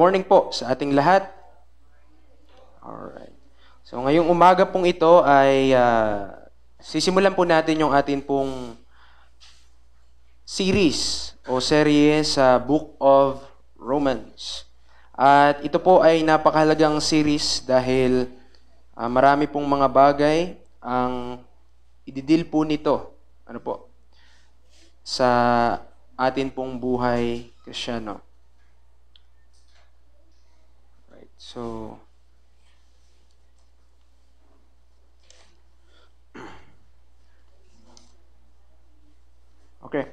morning po sa ating lahat. Alright. So ngayong umaga pong ito ay uh, sisimulan po natin yung atin pong series o serye sa Book of Romans. At ito po ay napakahalagang series dahil uh, marami pong mga bagay ang ididil po nito. Ano po? Sa atin pong buhay krisyano. So, okay.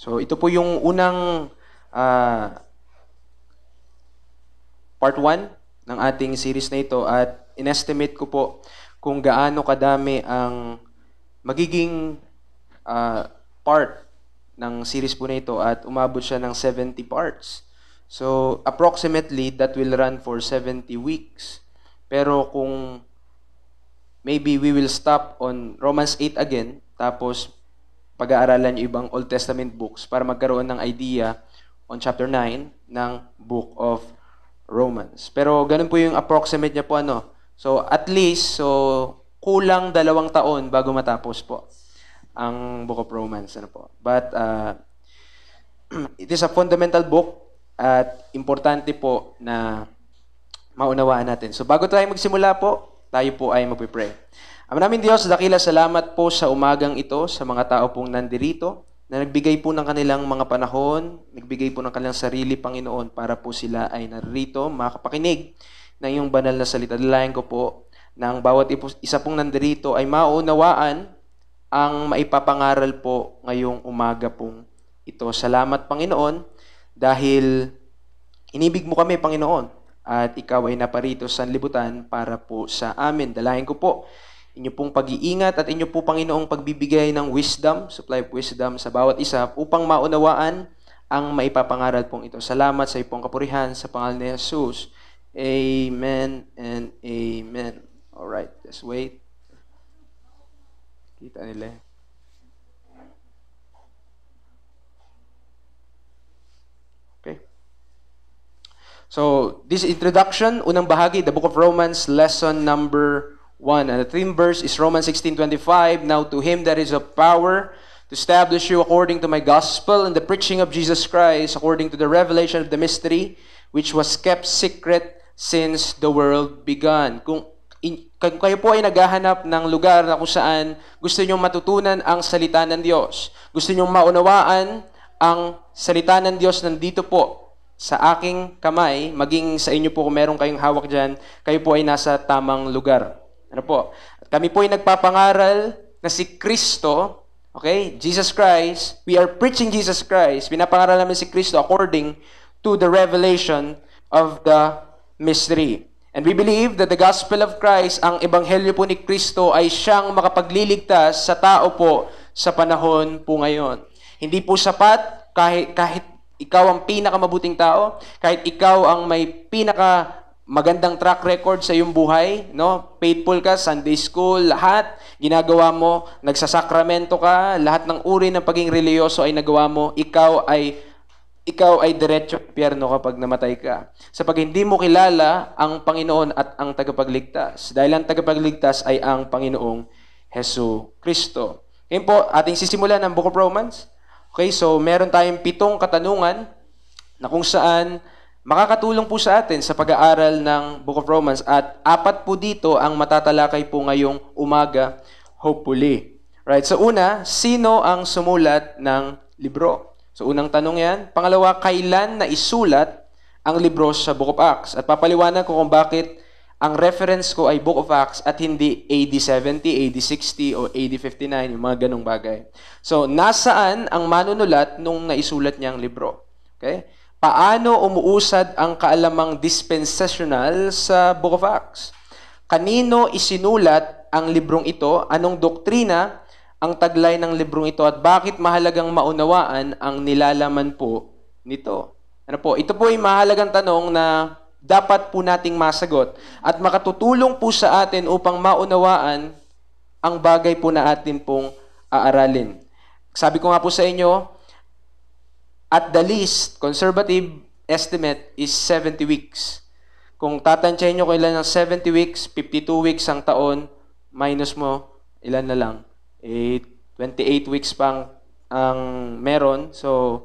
So, ito po yung unang uh, part 1 ng ating series na ito at inestimate ko po kung gaano kadami ang magiging uh, part ng series po na ito at umabot siya ng 70 parts. So, approximately, that will run for 70 weeks. Pero kung maybe we will stop on Romans 8 again, tapos pag-aaralan yung ibang Old Testament books para magkaroon ng idea on chapter 9 ng Book of Romans. Pero ganun po yung approximate niya po ano, So at least, so kulang dalawang taon bago matapos po ang Book of Romans. Ano po. But uh, it is a fundamental book at importante po na maunawaan natin. So bago tayo magsimula po, tayo po ay magpipray. Ang namin Diyos, dakila salamat po sa umagang ito sa mga tao pong nandirito na nagbigay po ng kanilang mga panahon, nagbigay po ng kanilang sarili, Panginoon, para po sila ay narito, makapakinig na iyong banal na salita. Dalayan ko po na ang bawat isa pong nandirito ay maunawaan ang maipapangaral po ngayong umaga pong ito. Salamat, Panginoon, dahil inibig mo kami, Panginoon, at ikaw ay naparito sa libutan para po sa amin. Dalayan ko po inyo pong pag-iingat at inyo po, Panginoong, pagbibigay ng wisdom, supply of wisdom sa bawat isa upang maunawaan ang maipapangaral pong ito. Salamat sa iyong kapurihan sa pangalan ni Jesus. Amen and amen. All right, just wait. Kita nila. Okay. So, this introduction, unang bahagi, the book of Romans, lesson number 1. And the theme verse is Romans 16:25. Now to him that is of power to establish you according to my gospel and the preaching of Jesus Christ, according to the revelation of the mystery, which was kept secret since the world began. Kung, in, kung kayo po ay naghahanap ng lugar na kung saan gusto nyo matutunan ang salita ng Diyos, gusto nyo maunawaan ang salita ng Diyos nandito po sa aking kamay, maging sa inyo po kung meron kayong hawak dyan, kayo po ay nasa tamang lugar. Ano po? Kami po ay nagpapangaral na si Kristo, okay, Jesus Christ, we are preaching Jesus Christ, pinapangaral namin si Kristo according to the revelation of the mystery. And we believe that the gospel of Christ, ang ebanghelyo po ni Kristo ay siyang makapagliligtas sa tao po sa panahon po ngayon. Hindi po sapat kahit, kahit ikaw ang pinakamabuting tao, kahit ikaw ang may pinaka magandang track record sa iyong buhay, no? Faithful ka, Sunday school, lahat ginagawa mo, nagsasakramento ka, lahat ng uri ng paging reliyoso ay nagawa mo, ikaw ay ikaw ay diretso pierno kapag namatay ka. Sapag hindi mo kilala ang Panginoon at ang tagapagligtas. Dahil ang tagapagligtas ay ang Panginoong Heso Kristo. Ngayon po, ating sisimulan ang Book of Romans. Okay, so meron tayong pitong katanungan na kung saan makakatulong po sa atin sa pag-aaral ng Book of Romans at apat po dito ang matatalakay po ngayong umaga, hopefully. Right, so una, sino ang sumulat ng libro? So unang tanong yan. Pangalawa, kailan na isulat ang libro sa Book of Acts? At papaliwanan ko kung bakit ang reference ko ay Book of Acts at hindi AD 70, AD 60, o AD 59, yung mga ganong bagay. So, nasaan ang manunulat nung naisulat niya ang libro? Okay? Paano umuusad ang kaalamang dispensational sa Book of Acts? Kanino isinulat ang librong ito? Anong doktrina ang taglay ng librong ito at bakit mahalagang maunawaan ang nilalaman po nito. Ano po? Ito po ay mahalagang tanong na dapat po nating masagot at makatutulong po sa atin upang maunawaan ang bagay po na atin pong aaralin. Sabi ko nga po sa inyo, at the least, conservative estimate is 70 weeks. Kung tatansyahin nyo kung ilan ang 70 weeks, 52 weeks ang taon, minus mo, ilan na lang, 8, 28 weeks pang ang meron. So,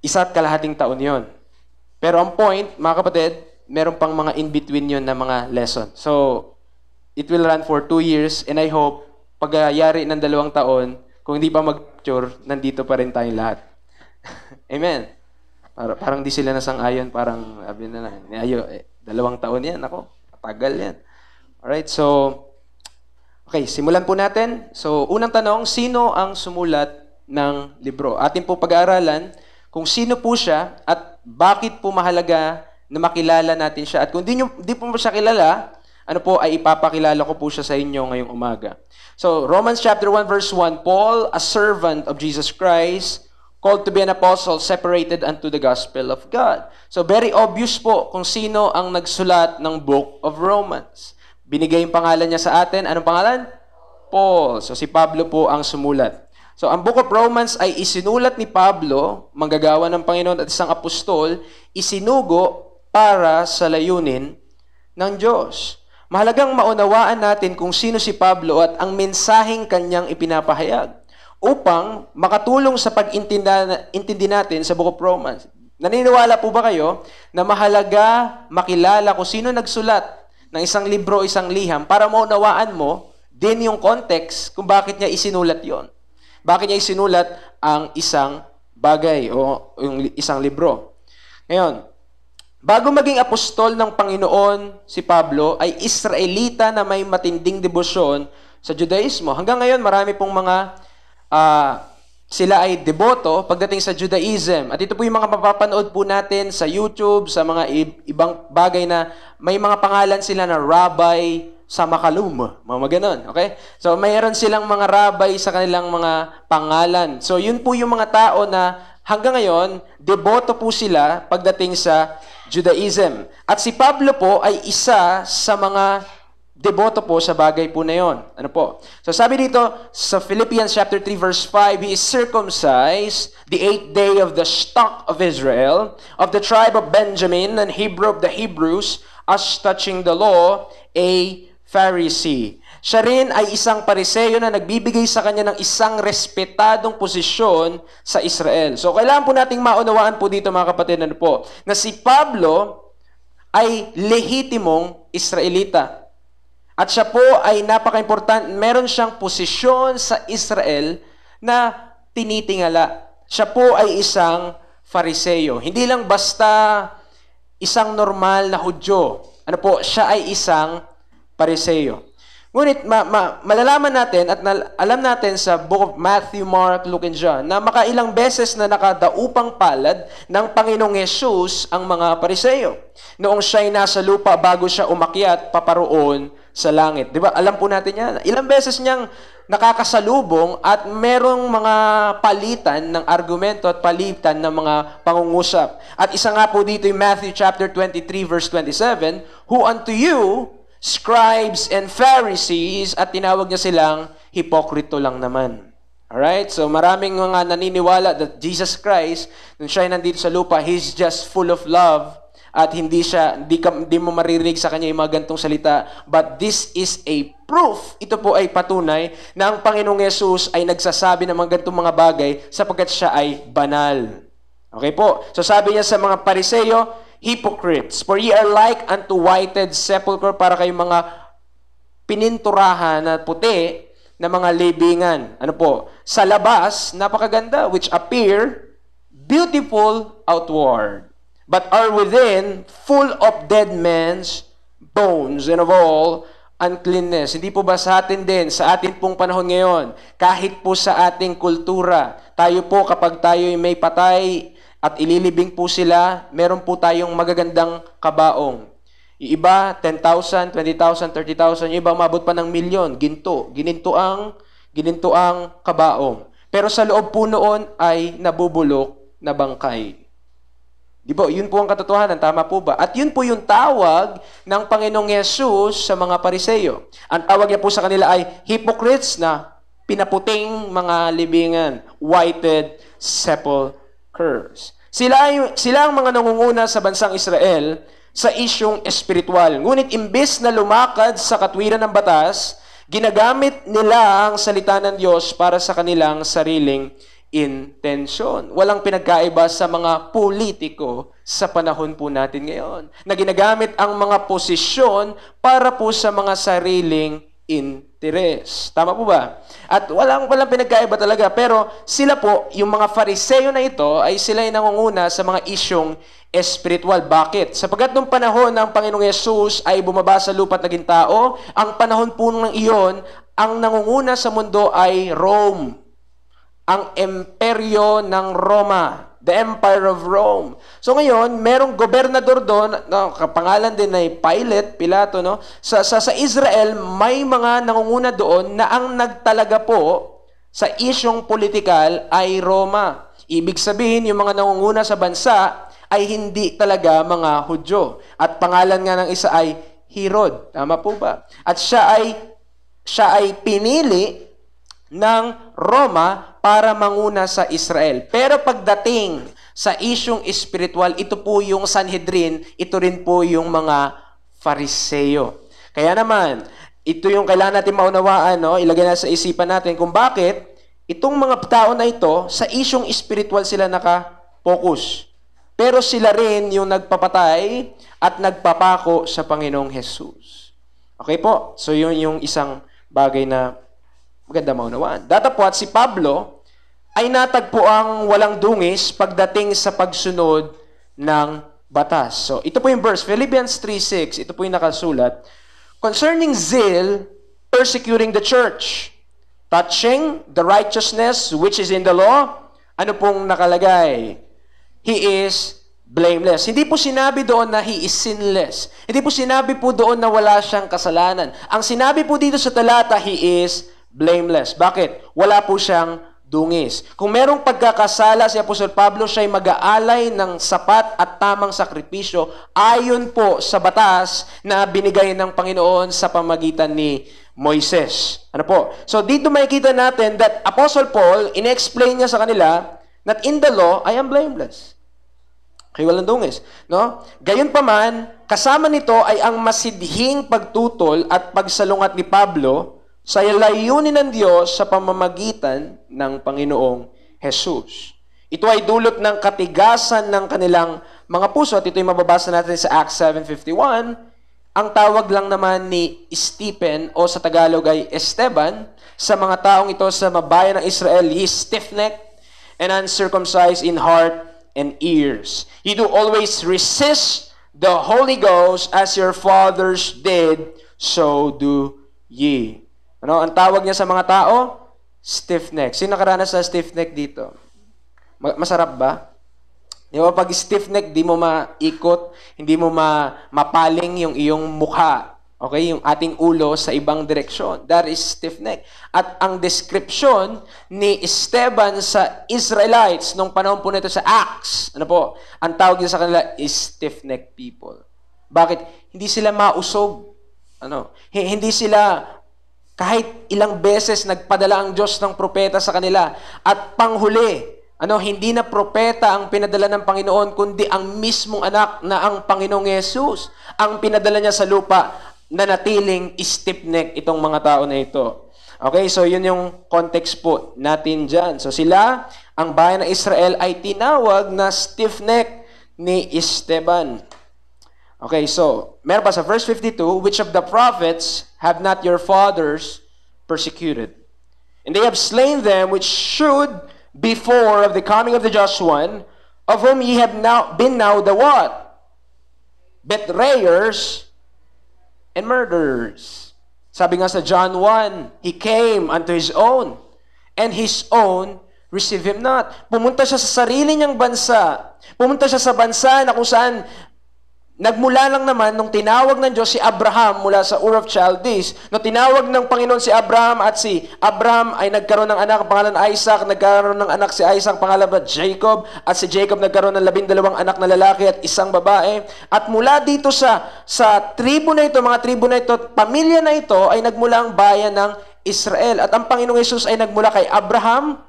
isa't kalahating taon yon. Pero ang point, mga kapatid, meron pang mga in-between yon na mga lesson. So, it will run for two years and I hope pagyari ng dalawang taon, kung hindi pa mag-picture, nandito pa rin tayong lahat. Amen. Para, parang di sila nasang-ayon, parang sabi na lang, ayo, eh, dalawang taon yan, ako, matagal yan. Alright, so, Okay, simulan po natin. So, unang tanong, sino ang sumulat ng libro? Atin po pag-aaralan kung sino po siya at bakit po mahalaga na makilala natin siya. At kung di, nyo, di po siya kilala, ano po, ay ipapakilala ko po siya sa inyo ngayong umaga. So, Romans chapter 1 verse 1, Paul, a servant of Jesus Christ, called to be an apostle, separated unto the gospel of God. So, very obvious po kung sino ang nagsulat ng book of Romans. Binigay yung pangalan niya sa atin. Anong pangalan? Paul. So si Pablo po ang sumulat. So ang Book of Romans ay isinulat ni Pablo, manggagawa ng Panginoon at isang apostol, isinugo para sa layunin ng Diyos. Mahalagang maunawaan natin kung sino si Pablo at ang mensaheng kanyang ipinapahayag upang makatulong sa pag-intindi natin sa Book of Romans. Naniniwala po ba kayo na mahalaga makilala kung sino nagsulat ng isang libro, isang liham, para maunawaan mo din yung context kung bakit niya isinulat yon. Bakit niya isinulat ang isang bagay o yung isang libro. Ngayon, bago maging apostol ng Panginoon si Pablo ay Israelita na may matinding debosyon sa Judaismo. Hanggang ngayon marami pong mga uh, sila ay deboto pagdating sa Judaism. At ito po yung mga mapapanood po natin sa YouTube, sa mga ibang bagay na may mga pangalan sila na rabbi sa makalum. Mga ganon, okay? So, mayroon silang mga rabbi sa kanilang mga pangalan. So, yun po yung mga tao na hanggang ngayon, deboto po sila pagdating sa Judaism. At si Pablo po ay isa sa mga deboto po sa bagay po na yon. Ano po? So sabi dito sa Philippians chapter 3 verse 5, he is circumcised the eighth day of the stock of Israel, of the tribe of Benjamin and Hebrew of the Hebrews, as touching the law, a Pharisee. Siya rin ay isang pariseo na nagbibigay sa kanya ng isang respetadong posisyon sa Israel. So kailangan po nating maunawaan po dito mga kapatid ano po, na si Pablo ay lehitimong Israelita. At siya po ay napaka-important. Meron siyang posisyon sa Israel na tinitingala. Siya po ay isang fariseo. Hindi lang basta isang normal na hudyo. Ano po, siya ay isang pariseo. Ngunit ma, ma, malalaman natin at na, alam natin sa book of Matthew, Mark, Luke, and John na makailang beses na nakadaupang palad ng Panginoong Yesus ang mga pariseo noong siya ay nasa lupa bago siya umakyat paparoon sa langit. 'Di ba? Alam po natin 'yan. Ilang beses niyang nakakasalubong at merong mga palitan ng argumento at palitan ng mga pangungusap. At isa nga po dito yung Matthew chapter 23 verse 27, who unto you scribes and Pharisees at tinawag niya silang hipokrito lang naman. Alright? So maraming mga naniniwala that Jesus Christ, nung siya nandito sa lupa, He's just full of love at hindi siya hindi, ka, hindi mo maririnig sa kanya yung mga gantong salita but this is a proof ito po ay patunay na ang Panginoong Yesus ay nagsasabi ng mga gantong mga bagay sapagkat siya ay banal okay po so sabi niya sa mga pariseyo hypocrites for ye are like unto whited sepulcher para kayong mga pininturahan na puti na mga libingan ano po sa labas napakaganda which appear beautiful outward but are within full of dead men's bones and of all uncleanness. Hindi po ba sa atin din, sa atin pong panahon ngayon, kahit po sa ating kultura, tayo po kapag tayo may patay at ililibing po sila, meron po tayong magagandang kabaong. iba, 10,000, 20,000, 30,000. Yung iba, mabot pa ng milyon. Ginto. Gininto ang, gininto ang kabaong. Pero sa loob po noon ay nabubulok na bangkay. Di ba? Yun po ang katotohanan. Tama po ba? At yun po yung tawag ng Panginoong Yesus sa mga pariseyo. Ang tawag niya po sa kanila ay hypocrites na pinaputing mga libingan, whited sepulchres. Sila, ay, sila ang mga nangunguna sa bansang Israel sa isyong espiritual. Ngunit imbes na lumakad sa katwiran ng batas, ginagamit nila ang salita ng Diyos para sa kanilang sariling intention. Walang pinagkaiba sa mga politiko sa panahon po natin ngayon na ginagamit ang mga posisyon para po sa mga sariling interes. Tama po ba? At walang walang pinagkaiba talaga. Pero sila po, yung mga fariseo na ito, ay sila ay nangunguna sa mga isyong spiritual. Bakit? Sapagkat nung panahon ng Panginoong Yesus ay bumaba sa lupa at naging tao, ang panahon po ng iyon, ang nangunguna sa mundo ay Rome ang imperyo ng Roma, the Empire of Rome. So ngayon, merong gobernador doon, no, kapangalan din ay Pilate, Pilato, no? Sa, sa, sa Israel, may mga nangunguna doon na ang nagtalaga po sa isyong politikal ay Roma. Ibig sabihin, yung mga nangunguna sa bansa ay hindi talaga mga Hudyo. At pangalan nga ng isa ay Herod. Tama po ba? At siya ay siya ay pinili ng Roma para manguna sa Israel. Pero pagdating sa isyung espiritual, ito po yung Sanhedrin, ito rin po yung mga Fariseo. Kaya naman, ito yung kailangan natin maunawaan, no? ilagay na sa isipan natin kung bakit itong mga tao na ito, sa isyung espiritual sila naka-focus. Pero sila rin yung nagpapatay at nagpapako sa Panginoong Jesus. Okay po? So yun yung isang bagay na Maganda maunawaan. Datapwat si Pablo ay natagpo ang walang dungis pagdating sa pagsunod ng batas. So, ito po yung verse, Philippians 3.6, ito po yung nakasulat. Concerning zeal, persecuting the church, touching the righteousness which is in the law, ano pong nakalagay? He is blameless. Hindi po sinabi doon na he is sinless. Hindi po sinabi po doon na wala siyang kasalanan. Ang sinabi po dito sa talata, he is blameless. Bakit? Wala po siyang dungis. Kung merong pagkakasala si Apostol Pablo, siya ay mag-aalay ng sapat at tamang sakripisyo ayon po sa batas na binigay ng Panginoon sa pamagitan ni Moises. Ano po? So dito makikita natin that Apostle Paul, inexplain niya sa kanila that in the law, I am blameless. Okay, walang dungis. No? Gayon pa man, kasama nito ay ang masidhing pagtutol at pagsalungat ni Pablo sa layunin ng Diyos sa pamamagitan ng Panginoong Jesus. Ito ay dulot ng katigasan ng kanilang mga puso at ito'y mababasa natin sa Acts 7.51. Ang tawag lang naman ni Stephen o sa Tagalog ay Esteban sa mga taong ito sa mabayan ng Israel, he stiff-necked and uncircumcised in heart and ears. You do always resist the Holy Ghost as your fathers did, so do ye. Ano? Ang tawag niya sa mga tao? Stiff neck. Sino nakaranas sa stiff neck dito? Masarap ba? Di ba? Pag stiff neck, di mo maikot, hindi mo ma mapaling yung iyong mukha. Okay? Yung ating ulo sa ibang direksyon. That is stiff neck. At ang description ni Esteban sa Israelites nung panahon po nito sa Acts, ano po, ang tawag niya sa kanila is stiff neck people. Bakit? Hindi sila mausog. Ano? H- hindi sila kahit ilang beses nagpadala ang Diyos ng propeta sa kanila at panghuli, ano, hindi na propeta ang pinadala ng Panginoon kundi ang mismong anak na ang Panginoong Yesus ang pinadala niya sa lupa na natiling stiff neck itong mga tao na ito. Okay, so yun yung context po natin dyan. So sila, ang bayan ng Israel ay tinawag na stiff neck ni Esteban. Okay, so, meron pa sa verse 52, Which of the prophets have not your fathers persecuted? And they have slain them which should before of the coming of the Just One, of whom ye have now been now the what? Betrayers and murderers. Sabi nga sa John 1, He came unto His own, and His own receive Him not. Pumunta siya sa sarili niyang bansa. Pumunta siya sa bansa na kung saan Nagmula lang naman nung tinawag ng Diyos si Abraham mula sa Ur of Chaldees. Nung tinawag ng Panginoon si Abraham at si Abraham ay nagkaroon ng anak pangalan Isaac, nagkaroon ng anak si Isaac pangalan na Jacob, at si Jacob nagkaroon ng labindalawang anak na lalaki at isang babae. At mula dito sa, sa tribo na ito, mga tribo na ito, pamilya na ito ay nagmula ang bayan ng Israel. At ang Panginoong Yesus ay nagmula kay Abraham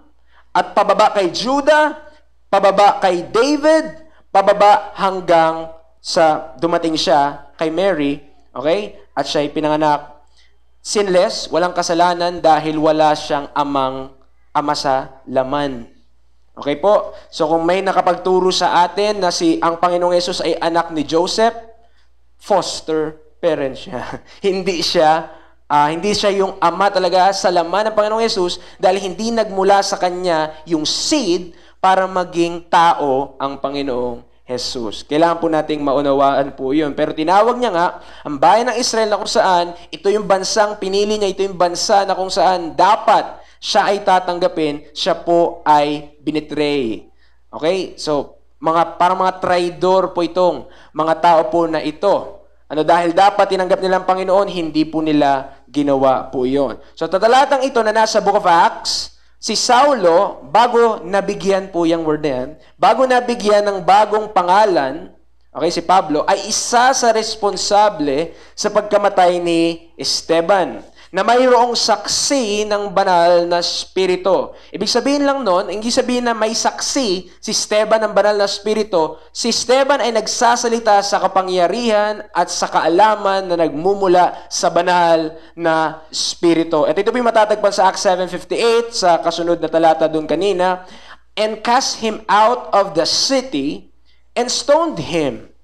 at pababa kay Judah, pababa kay David, pababa hanggang sa dumating siya kay Mary, okay? At siya ay pinanganak sinless, walang kasalanan dahil wala siyang amang ama sa laman. Okay po? So kung may nakapagturo sa atin na si ang Panginoong Yesus ay anak ni Joseph, foster parent siya. hindi siya uh, hindi siya yung ama talaga sa laman ng Panginoong Yesus dahil hindi nagmula sa kanya yung seed para maging tao ang Panginoong Jesus. Kailangan po nating maunawaan po yun. Pero tinawag niya nga, ang bayan ng Israel na kung saan, ito yung bansang pinili niya, ito yung bansa na kung saan dapat siya ay tatanggapin, siya po ay binitray. Okay? So, mga, parang mga traidor po itong mga tao po na ito. Ano dahil dapat tinanggap nila ang Panginoon, hindi po nila ginawa po yon. So, tatalatang ito na nasa Book of Acts, Si Saulo, bago nabigyan po yung word na yan, bago nabigyan ng bagong pangalan, okay, si Pablo, ay isa sa responsable sa pagkamatay ni Esteban na mayroong saksi ng banal na spirito. Ibig sabihin lang noon, hindi sabihin na may saksi si Esteban ng banal na spirito, si Esteban ay nagsasalita sa kapangyarihan at sa kaalaman na nagmumula sa banal na spirito. At ito po yung matatagpan sa Acts 7.58, sa kasunod na talata doon kanina, and cast him out of the city and stoned him.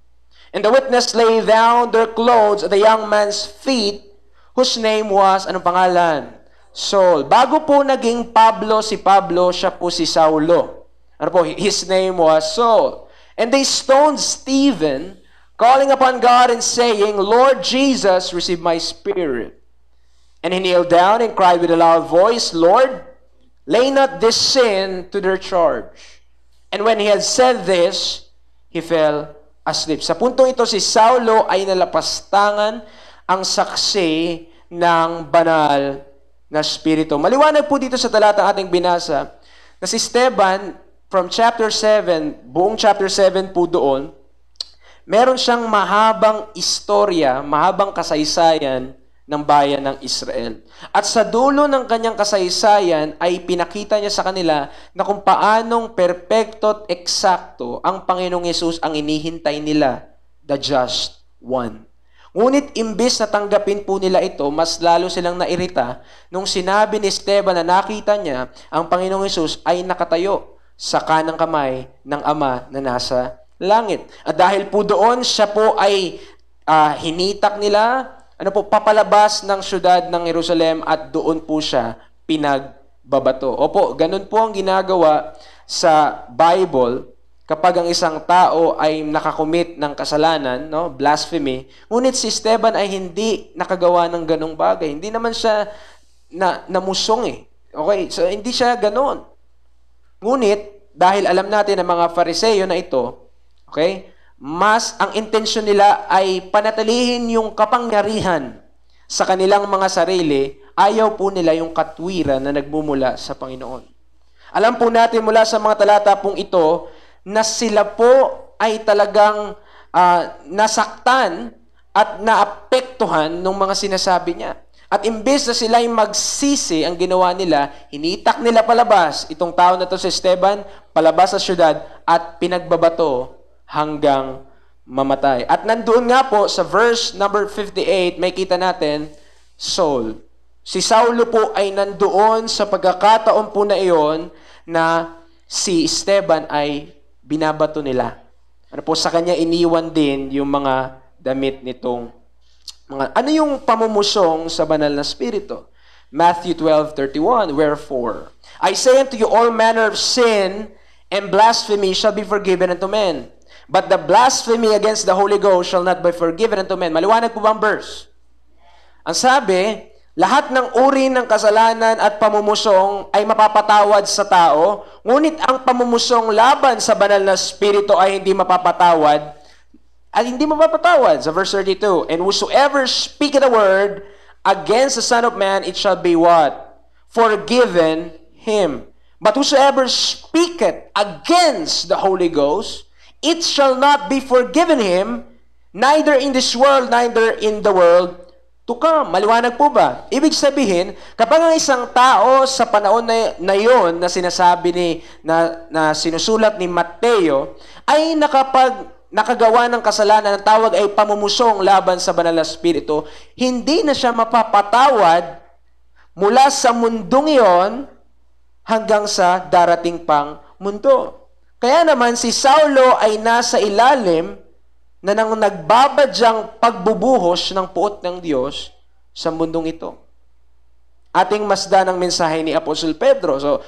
And the witness lay down their clothes at the young man's feet whose name was, anong pangalan? Saul. Bago po naging Pablo si Pablo, siya po si Saulo. Ano po? His name was Saul. And they stoned Stephen, calling upon God and saying, Lord Jesus, receive my spirit. And he kneeled down and cried with a loud voice, Lord, lay not this sin to their charge. And when he had said this, he fell asleep. Sa puntong ito, si Saulo ay nalapastangan ang saksi ng banal na Espiritu. Maliwanag po dito sa talatang ating binasa na si Esteban from chapter 7, buong chapter 7 po doon, meron siyang mahabang istorya, mahabang kasaysayan ng bayan ng Israel. At sa dulo ng kanyang kasaysayan ay pinakita niya sa kanila na kung paanong perpekto at eksakto ang Panginoong Yesus ang inihintay nila, the just one. Ngunit imbes na tanggapin po nila ito, mas lalo silang nairita nung sinabi ni Esteban na nakita niya ang Panginoong Yesus ay nakatayo sa kanang kamay ng Ama na nasa langit. At dahil po doon, siya po ay uh, hinitak nila, ano po, papalabas ng syudad ng Jerusalem at doon po siya pinagbabato. Opo, ganun po ang ginagawa sa Bible kapag ang isang tao ay nakakomit ng kasalanan, no, blasphemy, ngunit si Esteban ay hindi nakagawa ng ganong bagay. Hindi naman siya na, namusong eh. Okay, so hindi siya ganon. Ngunit, dahil alam natin ang mga fariseyo na ito, okay, mas ang intensyon nila ay panatilihin yung kapangyarihan sa kanilang mga sarili, ayaw po nila yung katwiran na nagmumula sa Panginoon. Alam po natin mula sa mga talata pong ito na sila po ay talagang uh, nasaktan at naapektuhan ng mga sinasabi niya. At imbes na sila ay magsisi ang ginawa nila, hinitak nila palabas itong tao na to si Esteban, palabas sa syudad at pinagbabato hanggang mamatay. At nandoon nga po sa verse number 58, may kita natin, Saul. Si Saulo po ay nandoon sa pagkakataon po na iyon na si Esteban ay binabato nila. Ano po, sa kanya iniwan din yung mga damit nitong mga... Ano yung pamumusong sa banal na spirito? Matthew 12:31 Wherefore I say unto you all manner of sin and blasphemy shall be forgiven unto men but the blasphemy against the Holy Ghost shall not be forgiven unto men Maliwanag po ba ang verse Ang sabi lahat ng uri ng kasalanan at pamumusong ay mapapatawad sa tao, ngunit ang pamumusong laban sa banal na spirito ay hindi mapapatawad at hindi mapapatawad sa verse 32. And whosoever speaketh a word against the Son of Man, it shall be what? Forgiven him. But whosoever speaketh against the Holy Ghost, it shall not be forgiven him, neither in this world, neither in the world Tukam, maliwanag po ba? Ibig sabihin, kapag ang isang tao sa panahon na, na yon na sinasabi ni na, na sinusulat ni Mateo ay nakapag nakagawa ng kasalanan ang tawag ay pamumusong laban sa banal na spirito, hindi na siya mapapatawad mula sa mundong iyon hanggang sa darating pang mundo. Kaya naman si Saulo ay nasa ilalim na nang nagbabadyang pagbubuhos ng puot ng Diyos sa mundong ito. Ating masda ng mensahe ni Apostol Pedro. So,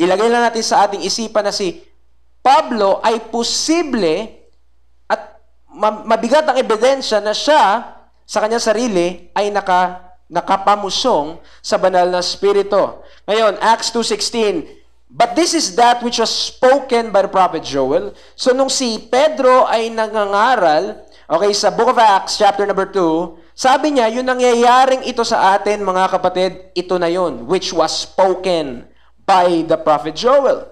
ilagay lang natin sa ating isipan na si Pablo ay posible at mabigat ang ebidensya na siya sa kanyang sarili ay naka, nakapamusong sa banal na spirito. Ngayon, Acts 2.16, But this is that which was spoken by the prophet Joel. So nung si Pedro ay nangangaral, okay, sa Book of Acts chapter number 2, sabi niya, yung nangyayaring ito sa atin mga kapatid, ito na yon which was spoken by the prophet Joel.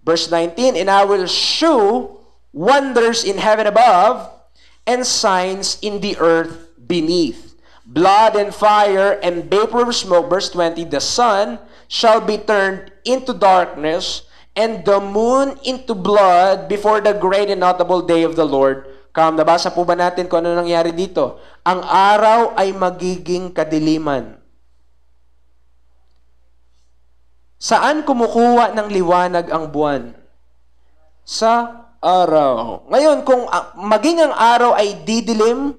Verse 19, And I will shew wonders in heaven above and signs in the earth beneath, blood and fire and vapor of smoke. Verse 20, the sun shall be turned into darkness, and the moon into blood before the great and notable day of the Lord come. Nabasa po ba natin kung ano nangyari dito? Ang araw ay magiging kadiliman. Saan kumukuha ng liwanag ang buwan? Sa araw. Ngayon, kung ah, maging ang araw ay didilim,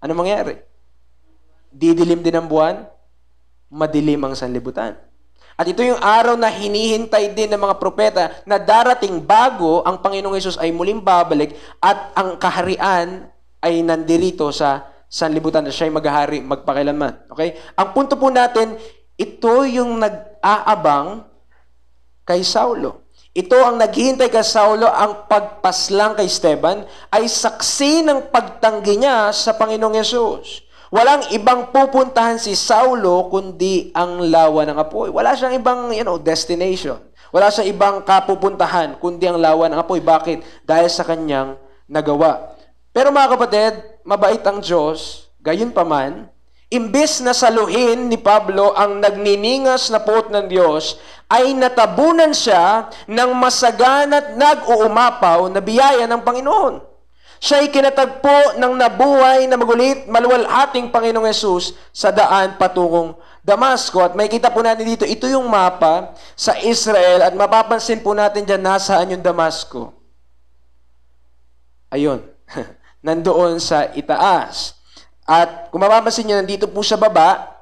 ano mangyari? Didilim din ang buwan? madilim ang sanlibutan. At ito yung araw na hinihintay din ng mga propeta na darating bago ang Panginoong Yesus ay muling babalik at ang kaharian ay nandirito sa sanlibutan na siya ay maghahari magpakailanman. Okay? Ang punto po natin, ito yung nag-aabang kay Saulo. Ito ang naghihintay kay Saulo, ang pagpaslang kay Esteban, ay saksi ng pagtanggi niya sa Panginoong Yesus. Walang ibang pupuntahan si Saulo kundi ang lawa ng apoy. Wala siyang ibang you know, destination. Wala siyang ibang kapupuntahan kundi ang lawa ng apoy. Bakit? Dahil sa kanyang nagawa. Pero mga kapatid, mabait ang Diyos, gayon paman, imbes na saluhin ni Pablo ang nagniningas na pot ng Diyos, ay natabunan siya ng masaganat nag-uumapaw na biyaya ng Panginoon. Siya ay kinatagpo ng nabuhay na magulit, maluwalhating Panginoong Yesus sa daan patungong Damasco. At may kita po natin dito, ito yung mapa sa Israel at mapapansin po natin dyan nasaan yung Damasco. Ayun, nandoon sa itaas. At kung mapapansin nyo, nandito po sa baba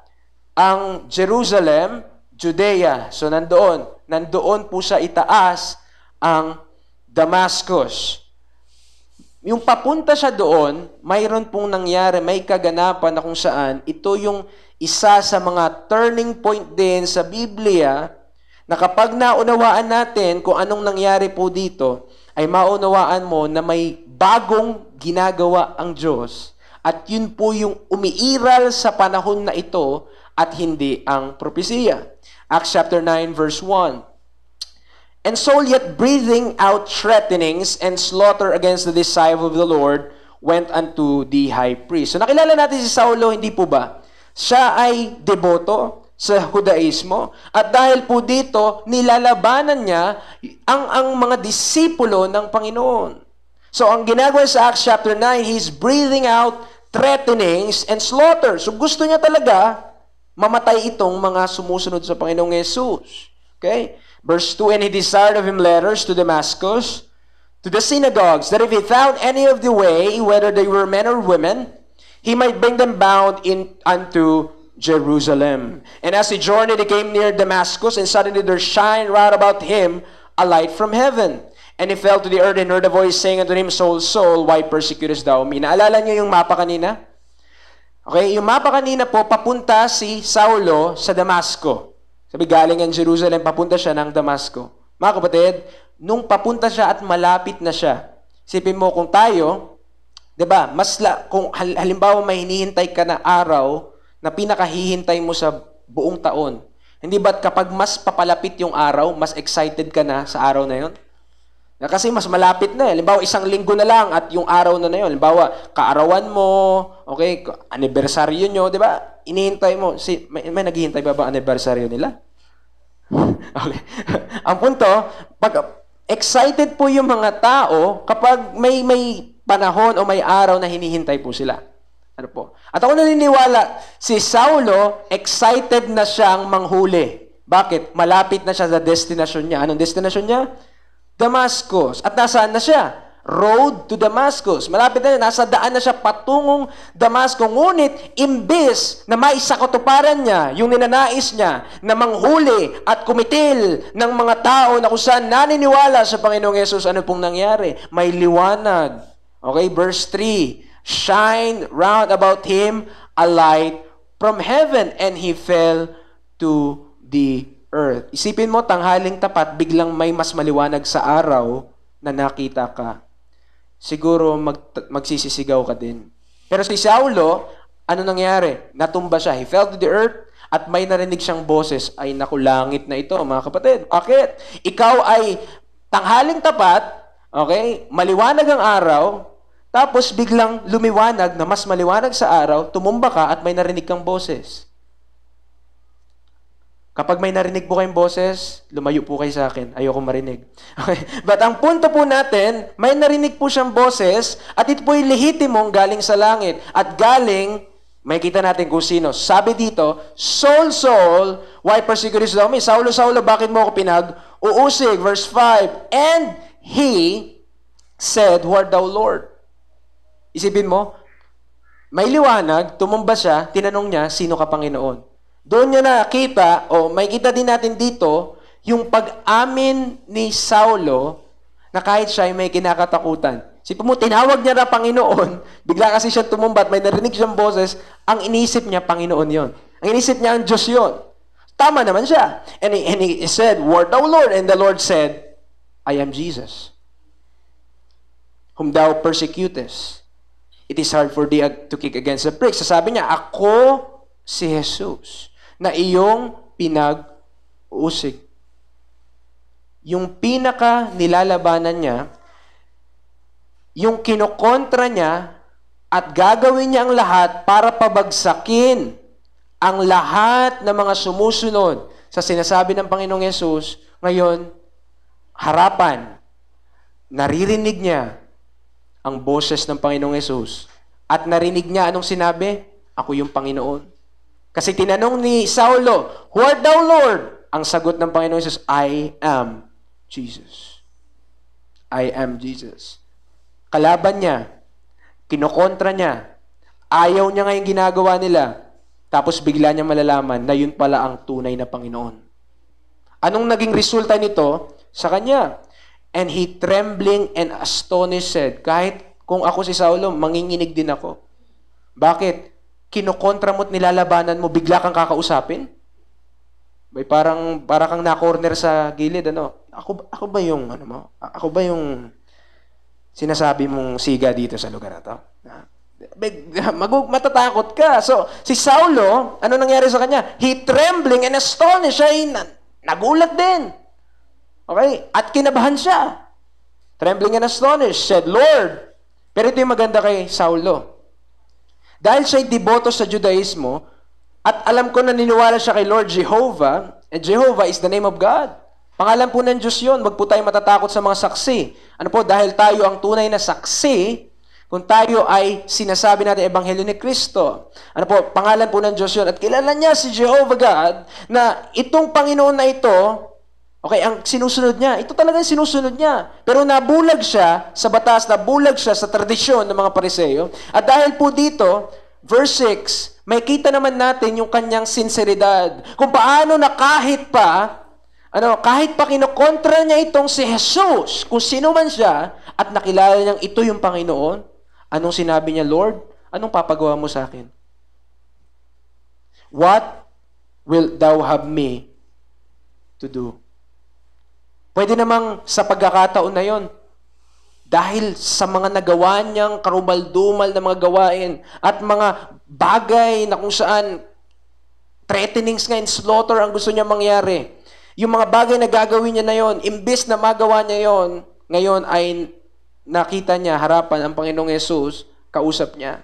ang Jerusalem, Judea. So nandoon, nandoon po sa itaas ang Damascus yung papunta siya doon, mayroon pong nangyari, may kaganapan na kung saan ito yung isa sa mga turning point din sa Biblia na kapag naunawaan natin kung anong nangyari po dito, ay maunawaan mo na may bagong ginagawa ang Diyos at yun po yung umiiral sa panahon na ito at hindi ang propesiya. Acts chapter 9 verse 1. And Saul, yet breathing out threatenings and slaughter against the disciple of the Lord, went unto the high priest. So nakilala natin si Saulo, hindi po ba? Siya ay deboto sa Judaismo. At dahil po dito, nilalabanan niya ang, ang mga disipulo ng Panginoon. So ang ginagawa sa Acts chapter 9, he's breathing out threatenings and slaughter. So gusto niya talaga mamatay itong mga sumusunod sa Panginoong Yesus. Okay? Verse 2 And he desired of him letters to Damascus, to the synagogues, that if he found any of the way, whether they were men or women, he might bring them bound in unto Jerusalem. And as he journeyed, he came near Damascus, and suddenly there shined round about him a light from heaven. And he fell to the earth and heard a voice saying unto him, Soul, soul, why persecutest thou me? Naalala niyo yung mapa kanina? Okay, yung mapa kanina po, papunta si Saulo sa Damasco. Sabi, galing ang Jerusalem, papunta siya ng Damasco. Mga kapatid, nung papunta siya at malapit na siya, sipin mo kung tayo, 'di ba? Mas la, kung halimbawa may hinihintay ka na araw na pinakahihintay mo sa buong taon. Hindi ba't kapag mas papalapit yung araw, mas excited ka na sa araw na 'yon? Na kasi mas malapit na eh. Halimbawa, isang linggo na lang at yung araw na na yun. Halimbawa, kaarawan mo, okay, anibersaryo nyo, di ba? inihintay mo, si, may, may naghihintay ba ba anniversary nila? okay. Ang punto, pag excited po yung mga tao kapag may may panahon o may araw na hinihintay po sila. Ano po? At ako naniniwala, si Saulo, excited na siyang manghuli. Bakit? Malapit na siya sa destinasyon niya. Anong destinasyon niya? Damascus. At nasaan na siya? road to Damascus. Malapit na, nasa daan na siya patungong Damascus. Ngunit, imbes na maisakatuparan niya yung ninanais niya na manghuli at kumitil ng mga tao na kusan naniniwala sa Panginoong Yesus, ano pong nangyari? May liwanag. Okay, verse 3. Shine round about him a light from heaven and he fell to the earth. Isipin mo, tanghaling tapat, biglang may mas maliwanag sa araw na nakita ka siguro mag, magsisisigaw ka din. Pero si Saulo, ano nangyari? Natumba siya. He fell to the earth at may narinig siyang boses. Ay, langit na ito, mga kapatid. Bakit? Ikaw ay tanghaling tapat, okay? Maliwanag ang araw, tapos biglang lumiwanag na mas maliwanag sa araw, tumumba ka at may narinig kang boses. Kapag may narinig po kayong boses, lumayo po kayo sa akin. Ayoko marinig. Okay. But ang punto po natin, may narinig po siyang boses at ito po'y lehitimong galing sa langit. At galing, may kita natin kung sino. Sabi dito, Soul, Soul, why persecutest thou me? Saulo, Saulo, bakit mo ako pinag-uusig? Verse 5, And he said, Who art thou, Lord? Isipin mo, may liwanag, tumumba siya, tinanong niya, sino ka Panginoon? Doon niya nakita, o oh, may kita din natin dito, yung pag-amin ni Saulo na kahit siya ay may kinakatakutan. Si mo, tinawag niya na Panginoon, bigla kasi siya tumumbat, may narinig siyang boses, ang inisip niya, Panginoon yon. Ang inisip niya, ang Diyos yon. Tama naman siya. And he, and he said, Word thou Lord. And the Lord said, I am Jesus, whom thou persecutest. It is hard for thee to kick against the pricks. Sasabi niya, ako si Jesus na iyong pinag-usig. Yung pinaka nilalabanan niya, yung kinokontra niya, at gagawin niya ang lahat para pabagsakin ang lahat ng mga sumusunod sa sinasabi ng Panginoong Yesus, ngayon, harapan, naririnig niya ang boses ng Panginoong Yesus at narinig niya anong sinabi? Ako yung Panginoon. Kasi tinanong ni Saulo, Who art thou, Lord? Ang sagot ng Panginoon Jesus, I am Jesus. I am Jesus. Kalaban niya, kinokontra niya, ayaw niya ngayong ginagawa nila, tapos bigla niya malalaman na yun pala ang tunay na Panginoon. Anong naging resulta nito sa kanya? And he trembling and astonished said, kahit kung ako si Saulo, manginginig din ako. Bakit? kinokontra mo't nilalabanan mo, bigla kang kakausapin? May parang para kang na-corner sa gilid ano. Ako ako ba yung ano mo? Ako ba yung sinasabi mong siga dito sa lugar na to? Ah, Mag- matatakot ka. So, si Saulo, ano nangyari sa kanya? He trembling and astonished. Siya na- nagulat din. Okay? At kinabahan siya. Trembling and astonished. Said, Lord. Pero ito yung maganda kay Saulo. Dahil siya'y deboto sa Judaismo, at alam ko na niniwala siya kay Lord Jehovah, and Jehovah is the name of God. Pangalan po ng Diyos yun. Huwag po tayo matatakot sa mga saksi. Ano po, dahil tayo ang tunay na saksi, kung tayo ay sinasabi natin Ebanghelyo ni Kristo. Ano po, pangalan po ng Diyos yun. At kilala niya si Jehovah God na itong Panginoon na ito Okay, ang sinusunod niya, ito talaga ang sinusunod niya. Pero nabulag siya sa batas, nabulag siya sa tradisyon ng mga pariseyo. At dahil po dito, verse 6, may kita naman natin yung kanyang sinseridad. Kung paano na kahit pa, ano, kahit pa kinokontra niya itong si Jesus, kung sino man siya, at nakilala niyang ito yung Panginoon, anong sinabi niya, Lord, anong papagawa mo sa akin? What will thou have me to do? Pwede namang sa pagkakataon na yon, dahil sa mga nagawa niyang karumaldumal na mga gawain at mga bagay na kung saan threatenings ngayon, slaughter ang gusto niya mangyari. Yung mga bagay na gagawin niya na yon, imbes na magawa niya yon, ngayon ay nakita niya harapan ang Panginoong Yesus, kausap niya.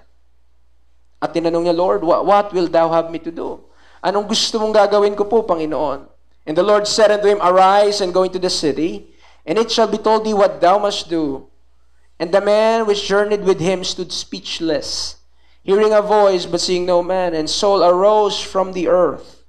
At tinanong niya, Lord, what will thou have me to do? Anong gusto mong gagawin ko po, Panginoon? And the Lord said unto him, Arise and go into the city, and it shall be told thee what thou must do. And the man which journeyed with him stood speechless, hearing a voice, but seeing no man. And Saul arose from the earth.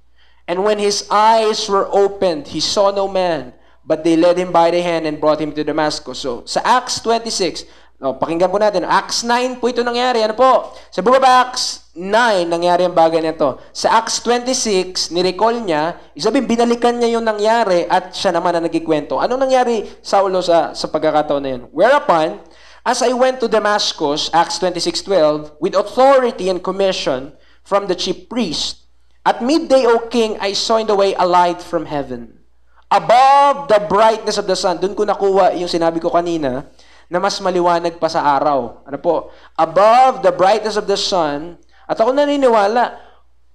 And when his eyes were opened, he saw no man, but they led him by the hand and brought him to Damascus. So, sa Acts 26, No, oh, pakinggan po natin. Acts 9 po ito nangyari. Ano po? Sa book of Acts 9, nangyari ang bagay nito. Sa Acts 26, ni-recall niya, isabihin, binalikan niya yung nangyari at siya naman ang nagkikwento. Anong nangyari, Saulo, sa, sa pagkakataon na yun? Whereupon, as I went to Damascus, Acts 26.12, with authority and commission from the chief priest, at midday, O king, I saw in the way a light from heaven. Above the brightness of the sun. Doon ko nakuha yung sinabi ko kanina, na mas maliwanag pa sa araw. Ano po? Above the brightness of the sun. At ako naniniwala,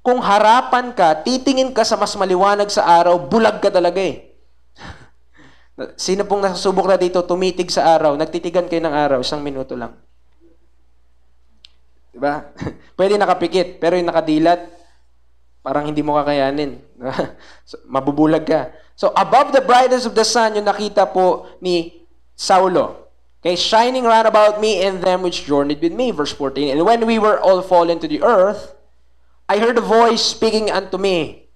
kung harapan ka, titingin ka sa mas maliwanag sa araw, bulag ka talaga eh. Sino pong nasusubok na dito, tumitig sa araw, nagtitigan kayo ng araw, isang minuto lang. Diba? Pwede nakapikit, pero yung nakadilat, parang hindi mo kakayanin. so, mabubulag ka. So, above the brightness of the sun, yung nakita po ni Saulo. Okay, shining round about me and them which journeyed with me. Verse 14. And when we were all fallen to the earth, I heard a voice speaking unto me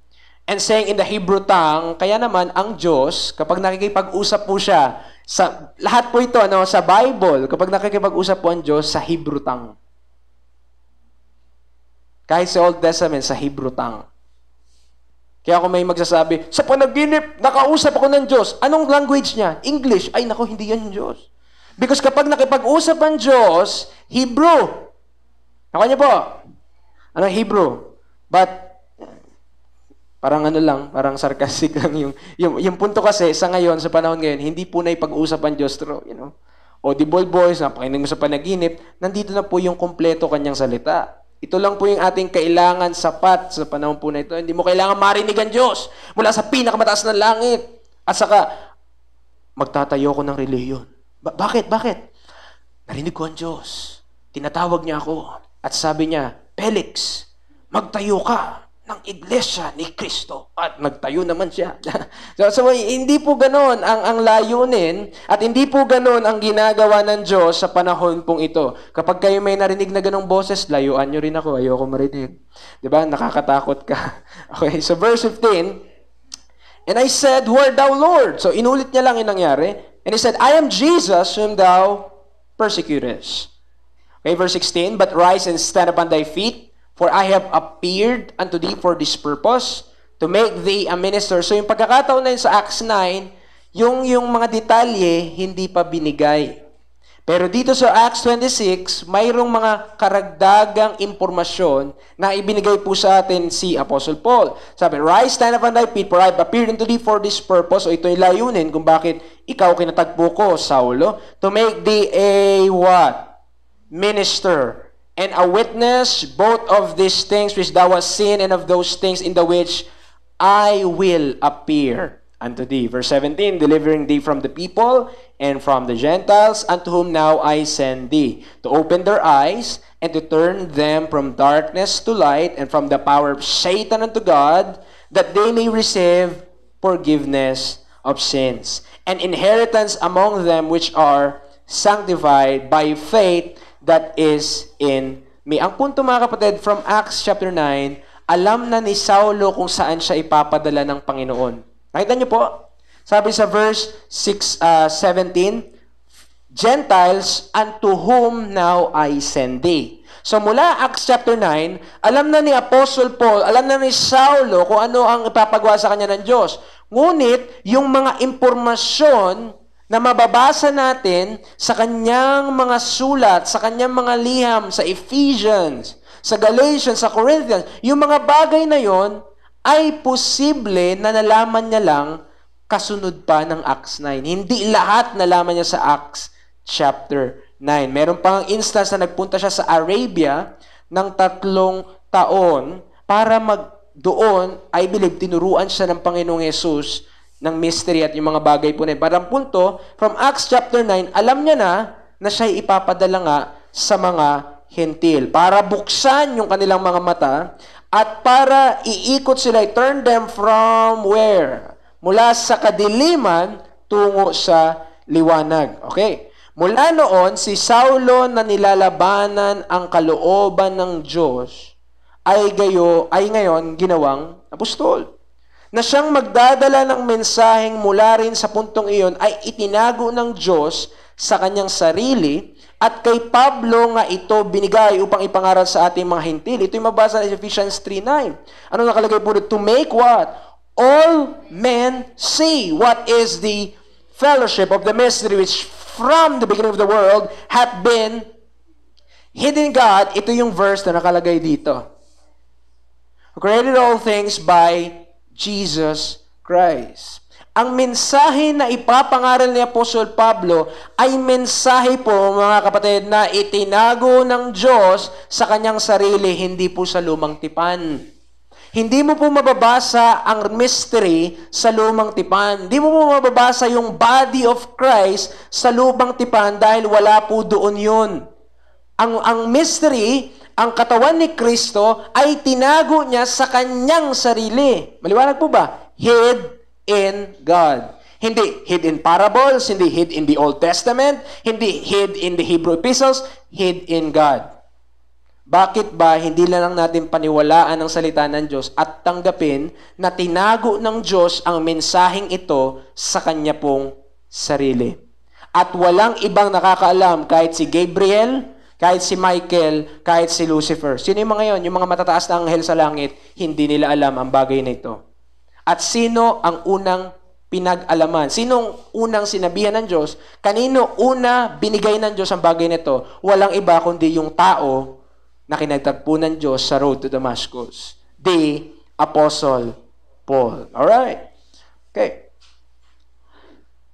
and saying in the Hebrew tongue, kaya naman ang Diyos, kapag nakikipag-usap po siya, sa, lahat po ito ano, sa Bible, kapag nakikipag-usap po ang Diyos, sa Hebrew tongue. Kahit sa Old Testament, sa Hebrew tongue. Kaya kung may magsasabi, sa panaginip, nakausap ako ng Diyos. Anong language niya? English. Ay, nako, hindi yan yung Diyos. Because kapag nakipag-usap ang Diyos, Hebrew. Nakuha niyo po? Ano Hebrew? But, parang ano lang, parang sarcastic lang yung, yung, yung punto kasi sa ngayon, sa panahon ngayon, hindi po na ipag-usap ang Diyos through, you know, audible voice, napakinig mo sa panaginip, nandito na po yung kompleto kanyang salita. Ito lang po yung ating kailangan sapat sa panahon po na ito. Hindi mo kailangan marinig ang Diyos mula sa pinakamataas ng langit. At saka, magtatayo ko ng reliyon. Ba- bakit? Bakit? Narinig ko ang Diyos. Tinatawag niya ako at sabi niya, Felix, magtayo ka ng iglesia ni Kristo. At nagtayo naman siya. so, so, hindi po ganon ang, ang layunin at hindi po ganon ang ginagawa ng Diyos sa panahon pong ito. Kapag kayo may narinig na ganong boses, layuan nyo rin ako. Ayoko marinig. ba diba? Nakakatakot ka. okay, so verse 15, And I said, Where thou, Lord? So, inulit niya lang yung nangyari. And he said, I am Jesus whom thou persecutest. Okay, verse 16, But rise and stand upon thy feet, for I have appeared unto thee for this purpose, to make thee a minister. So yung pagkakataon na yun sa Acts 9, yung, yung mga detalye, hindi pa binigay. Pero dito sa Acts 26, mayroong mga karagdagang impormasyon na ibinigay po sa atin si Apostle Paul. Sabi, Rise, stand up and thy feet, for I have appeared unto thee for this purpose. O ito yung layunin kung bakit ikaw kinatagpo ko, Saulo. To make thee a what? Minister and a witness both of these things which thou hast seen and of those things in the which I will appear unto thee. Verse 17, delivering thee from the people and from the Gentiles, unto whom now I send thee, to open their eyes and to turn them from darkness to light and from the power of Satan unto God, that they may receive forgiveness of sins and inheritance among them which are sanctified by faith that is in me. Ang punto mga kapatid from Acts chapter 9, alam na ni Saulo kung saan siya ipapadala ng Panginoon. Nakita niyo po? Sabi sa verse 6, uh, 17, Gentiles unto whom now I send thee. So mula Acts chapter 9, alam na ni Apostle Paul, alam na ni Saulo kung ano ang ipapagawa sa kanya ng Diyos. Ngunit, yung mga impormasyon na mababasa natin sa kanyang mga sulat, sa kanyang mga liham, sa Ephesians, sa Galatians, sa Corinthians, yung mga bagay na yon, ay posible na nalaman niya lang kasunod pa ng Acts 9. Hindi lahat nalaman niya sa Acts chapter 9. Meron pang instance na nagpunta siya sa Arabia ng tatlong taon para mag doon, I believe, tinuruan siya ng Panginoong Yesus ng mystery at yung mga bagay po na yun. Parang punto, from Acts chapter 9, alam niya na na siya ipapadala nga sa mga Gentil. para buksan yung kanilang mga mata at para iikot sila, turn them from where? Mula sa kadiliman tungo sa liwanag. Okay? Mula noon, si Saulo na nilalabanan ang kalooban ng Diyos ay, gayo, ay ngayon ginawang apostol. Na siyang magdadala ng mensaheng mula rin sa puntong iyon ay itinago ng Diyos sa kanyang sarili at kay Pablo nga ito binigay upang ipangaral sa ating mga hintil. Ito'y mabasa sa Ephesians 3.9. Ano nakalagay po To make what? All men see what is the fellowship of the mystery which from the beginning of the world hath been hidden God. Ito yung verse na nakalagay dito. Who created all things by Jesus Christ. Ang mensahe na ipapangaral ni Apostol Pablo ay mensahe po mga kapatid na itinago ng Diyos sa kanyang sarili, hindi po sa lumang tipan. Hindi mo po mababasa ang mystery sa lumang tipan. Hindi mo po mababasa yung body of Christ sa lumang tipan dahil wala po doon yun. Ang, ang mystery, ang katawan ni Kristo ay tinago niya sa kanyang sarili. Maliwanag po ba? Head in God. Hindi hid in parables, hindi hid in the Old Testament, hindi hid in the Hebrew epistles, hid in God. Bakit ba hindi lang natin paniwalaan ang salita ng Diyos at tanggapin na tinago ng Diyos ang mensaheng ito sa kanya pong sarili? At walang ibang nakakaalam kahit si Gabriel, kahit si Michael, kahit si Lucifer. Sino yung mga yon? Yung mga matataas na anghel sa langit, hindi nila alam ang bagay na ito. At sino ang unang pinag-alaman? Sinong unang sinabihan ng Diyos? Kanino una binigay ng Diyos ang bagay nito? Walang iba kundi yung tao na kinagtagpo ng Diyos sa road to Damascus. The Apostle Paul. Alright. Okay.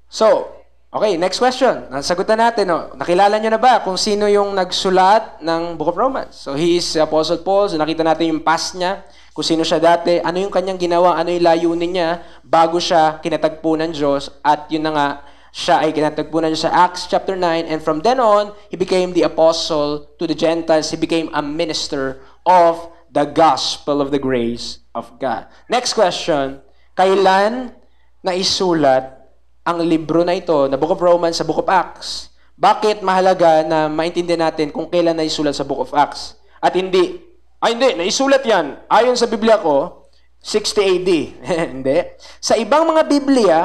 So, okay, next question. Nasagutan natin. No? Oh, nakilala nyo na ba kung sino yung nagsulat ng Book of Romans? So, he is Apostle Paul. So, nakita natin yung past niya kung sino siya dati, ano yung kanyang ginawa, ano yung layunin niya bago siya kinatagpo ng Diyos at yun na nga, siya ay kinatagpo ng Diyos sa Acts chapter 9 and from then on, he became the apostle to the Gentiles. He became a minister of the gospel of the grace of God. Next question, kailan na isulat ang libro na ito, na Book of Romans sa Book of Acts? Bakit mahalaga na maintindihan natin kung kailan na isulat sa Book of Acts? At hindi ay hindi, naisulat yan. Ayon sa Biblia ko, 60 AD. hindi. Sa ibang mga Biblia,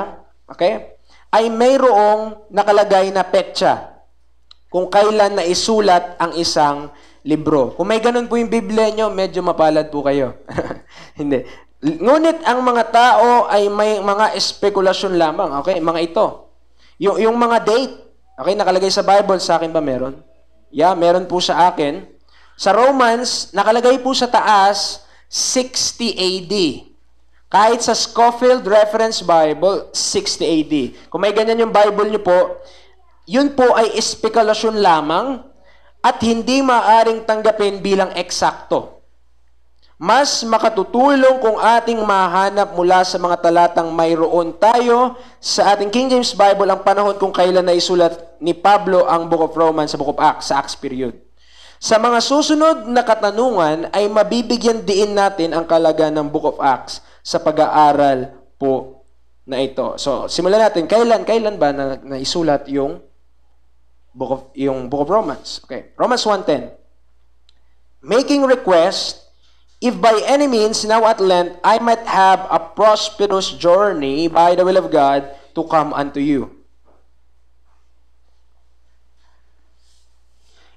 okay, ay mayroong nakalagay na petsa kung kailan naisulat ang isang libro. Kung may ganun po yung Biblia nyo, medyo mapalad po kayo. hindi. Ngunit ang mga tao ay may mga espekulasyon lamang. Okay, mga ito. Yung, yung mga date. Okay, nakalagay sa Bible, sa akin ba meron? Yeah, meron po sa akin. Sa Romans, nakalagay po sa taas 60 AD. Kahit sa Scofield Reference Bible, 60 AD. Kung may ganyan yung Bible nyo po, yun po ay espekulasyon lamang at hindi maaring tanggapin bilang eksakto. Mas makatutulong kung ating mahanap mula sa mga talatang mayroon tayo sa ating King James Bible ang panahon kung kailan naisulat ni Pablo ang Book of Romans sa Book of Acts, sa Acts period. Sa mga susunod na katanungan ay mabibigyan diin natin ang kalaga ng Book of Acts sa pag-aaral po na ito. So, simulan natin. Kailan, kailan ba na, naisulat yung Book of, yung Book of Romans? Okay. Romans 1.10 Making request, if by any means now at length I might have a prosperous journey by the will of God to come unto you.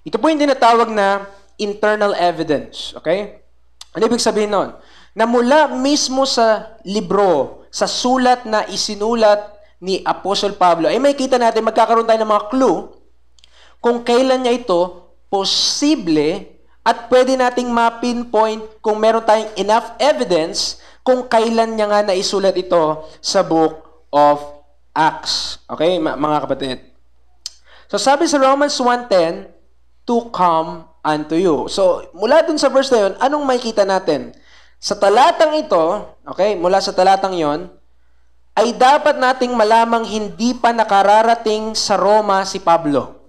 Ito po yung tinatawag na internal evidence. Okay? Ano ibig sabihin nun? Na mula mismo sa libro, sa sulat na isinulat ni Apostle Pablo, ay eh, kita natin, magkakaroon tayo ng mga clue kung kailan niya ito posible at pwede nating ma-pinpoint kung meron tayong enough evidence kung kailan niya nga naisulat ito sa book of Acts. Okay, mga kapatid? So sabi sa Romans 1.10, to come unto you. So, mula dun sa verse na yun, anong makikita natin? Sa talatang ito, okay, mula sa talatang yon, ay dapat nating malamang hindi pa nakararating sa Roma si Pablo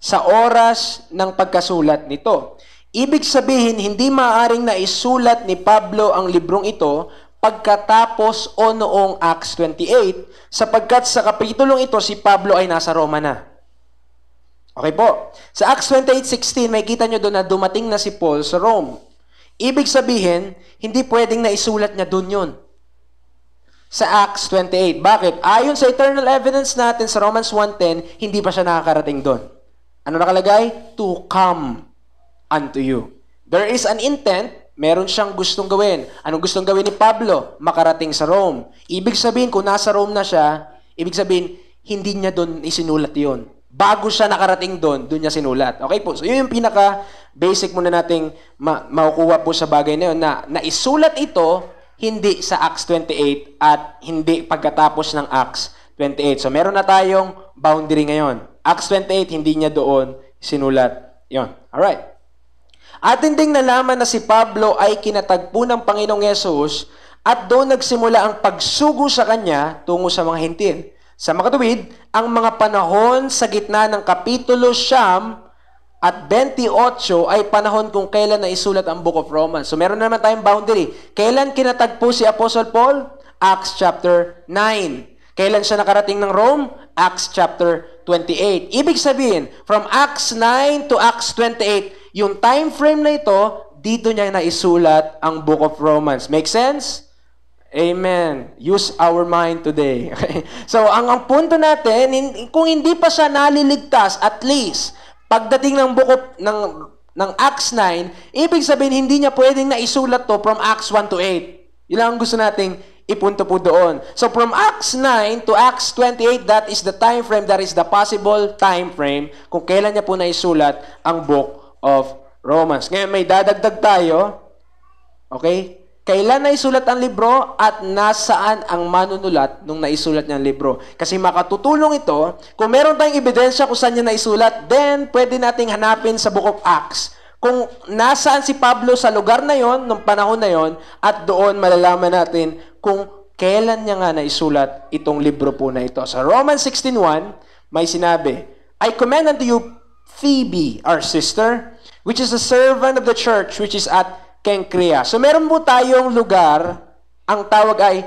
sa oras ng pagkasulat nito. Ibig sabihin, hindi maaring naisulat ni Pablo ang librong ito pagkatapos o noong Acts 28 sapagkat sa kapitulong ito si Pablo ay nasa Roma na. Okay po. Sa Acts 28.16, may kita nyo doon na dumating na si Paul sa Rome. Ibig sabihin, hindi pwedeng naisulat niya doon yun. Sa Acts 28. Bakit? Ayon sa eternal evidence natin sa Romans 1.10, hindi pa siya nakakarating doon. Ano nakalagay? To come unto you. There is an intent, meron siyang gustong gawin. Anong gustong gawin ni Pablo? Makarating sa Rome. Ibig sabihin, kung nasa Rome na siya, ibig sabihin, hindi niya doon isinulat yon bago siya nakarating doon, doon niya sinulat. Okay po, so yun yung pinaka basic muna nating ma- makukuha po sa bagay na yun na naisulat ito hindi sa Acts 28 at hindi pagkatapos ng Acts 28. So meron na tayong boundary ngayon. Acts 28, hindi niya doon sinulat. Yon. Alright. Atin ding nalaman na si Pablo ay kinatagpo ng Panginoong Yesus at doon nagsimula ang pagsugo sa kanya tungo sa mga hintil. Sa makatuwid, ang mga panahon sa gitna ng Kapitulo Siyam at 28 ay panahon kung kailan na isulat ang Book of Romans. So meron naman tayong boundary. Kailan kinatagpo si Apostle Paul? Acts chapter 9. Kailan siya nakarating ng Rome? Acts chapter 28. Ibig sabihin, from Acts 9 to Acts 28, yung time frame na ito, dito niya naisulat ang Book of Romans. Make sense? Amen. Use our mind today. so, ang, ang punto natin, kung hindi pa siya naliligtas, at least, pagdating ng book ng, ng Acts 9, ibig sabihin, hindi niya pwedeng naisulat to from Acts 1 to 8. Yun lang ang gusto nating ipunto po doon. So, from Acts 9 to Acts 28, that is the time frame, that is the possible time frame kung kailan niya po naisulat ang book of Romans. Ngayon, may dadagdag tayo. Okay? kailan naisulat ang libro at nasaan ang manunulat nung naisulat niya ang libro. Kasi makatutulong ito, kung meron tayong ebidensya kung saan niya naisulat, then pwede nating hanapin sa Book of Acts kung nasaan si Pablo sa lugar na yon, nung panahon na yon, at doon malalaman natin kung kailan niya nga naisulat itong libro po na ito. Sa Romans 16.1, may sinabi, I commend unto you Phoebe, our sister, which is a servant of the church, which is at Kenkria. So meron po tayong lugar, ang tawag ay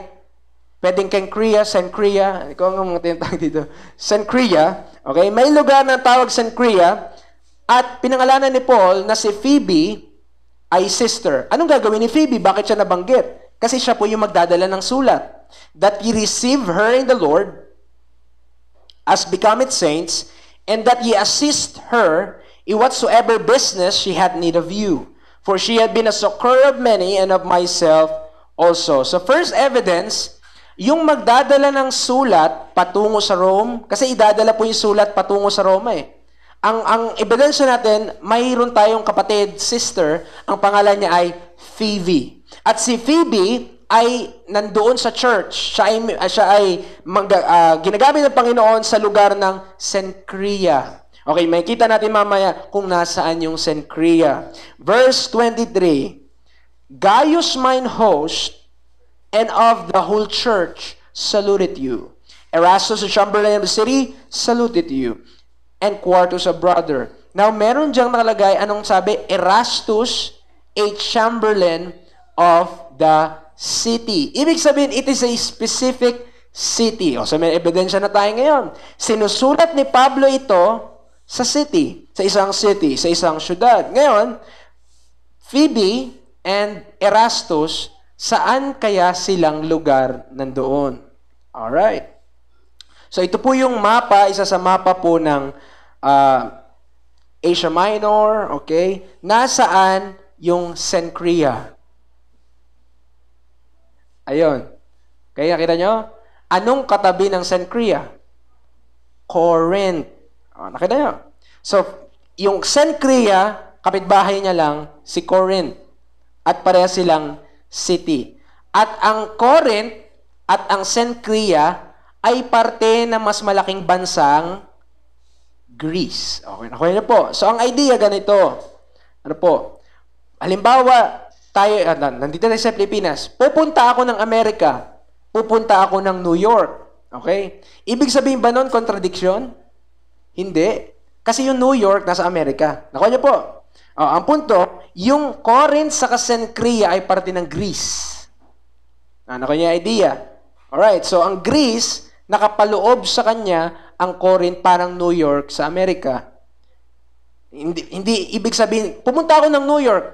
pwedeng Kenkria, Senkria, ko ang mga tinatawag dito, Senkria. Okay, may lugar na tawag Senkria at pinangalanan ni Paul na si Phoebe ay sister. Anong gagawin ni Phoebe? Bakit siya nabanggit? Kasi siya po yung magdadala ng sulat. That ye receive her in the Lord as becometh saints, and that ye assist her in whatsoever business she had need of you For she had been a succor of many and of myself also. So first evidence, yung magdadala ng sulat patungo sa Rome, kasi idadala po yung sulat patungo sa Roma eh. Ang, ang ebidensya natin, mayroon tayong kapatid, sister, ang pangalan niya ay Phoebe. At si Phoebe ay nandoon sa church. Siya ay, siya ay mag, uh, ginagamit ng Panginoon sa lugar ng Sencria. Okay, makita natin mamaya kung nasaan yung Sencrea. Verse 23, Gaius mine host and of the whole church saluted you. Erastus, the chamberlain of the city, saluted you. And Quartus, a brother. Now, meron diyang nakalagay, anong sabi? Erastus, a chamberlain of the city. Ibig sabihin, it is a specific city. O, so may ebidensya na tayo ngayon. Sinusulat ni Pablo ito sa city, sa isang city, sa isang syudad. Ngayon, Phoebe and Erastus, saan kaya silang lugar nandoon? All right. So ito po yung mapa, isa sa mapa po ng uh, Asia Minor, okay? Nasaan yung Sencria? Ayun. Kaya kita nyo? Anong katabi ng Sencria? Corinth. Uh, nakita So, yung Sencrea, kapitbahay niya lang, si Corinth. At pareha silang city. At ang Corinth at ang Sencrea ay parte ng mas malaking bansang Greece. Okay, nakuha niyo po. So, ang idea ganito. Ano po? Halimbawa, tayo, uh, nandito tayo sa Pilipinas. Pupunta ako ng Amerika. Pupunta ako ng New York. Okay? Ibig sabihin ba noon, contradiction? Hindi. Kasi yung New York nasa Amerika. Nakuha niyo po. O, ah, ang punto, yung Corinth sa Kasenkria ay parte ng Greece. Ah, nakuha niyo idea? Alright, so ang Greece, nakapaloob sa kanya ang Corinth parang New York sa Amerika. Hindi, hindi ibig sabihin, pumunta ako ng New York,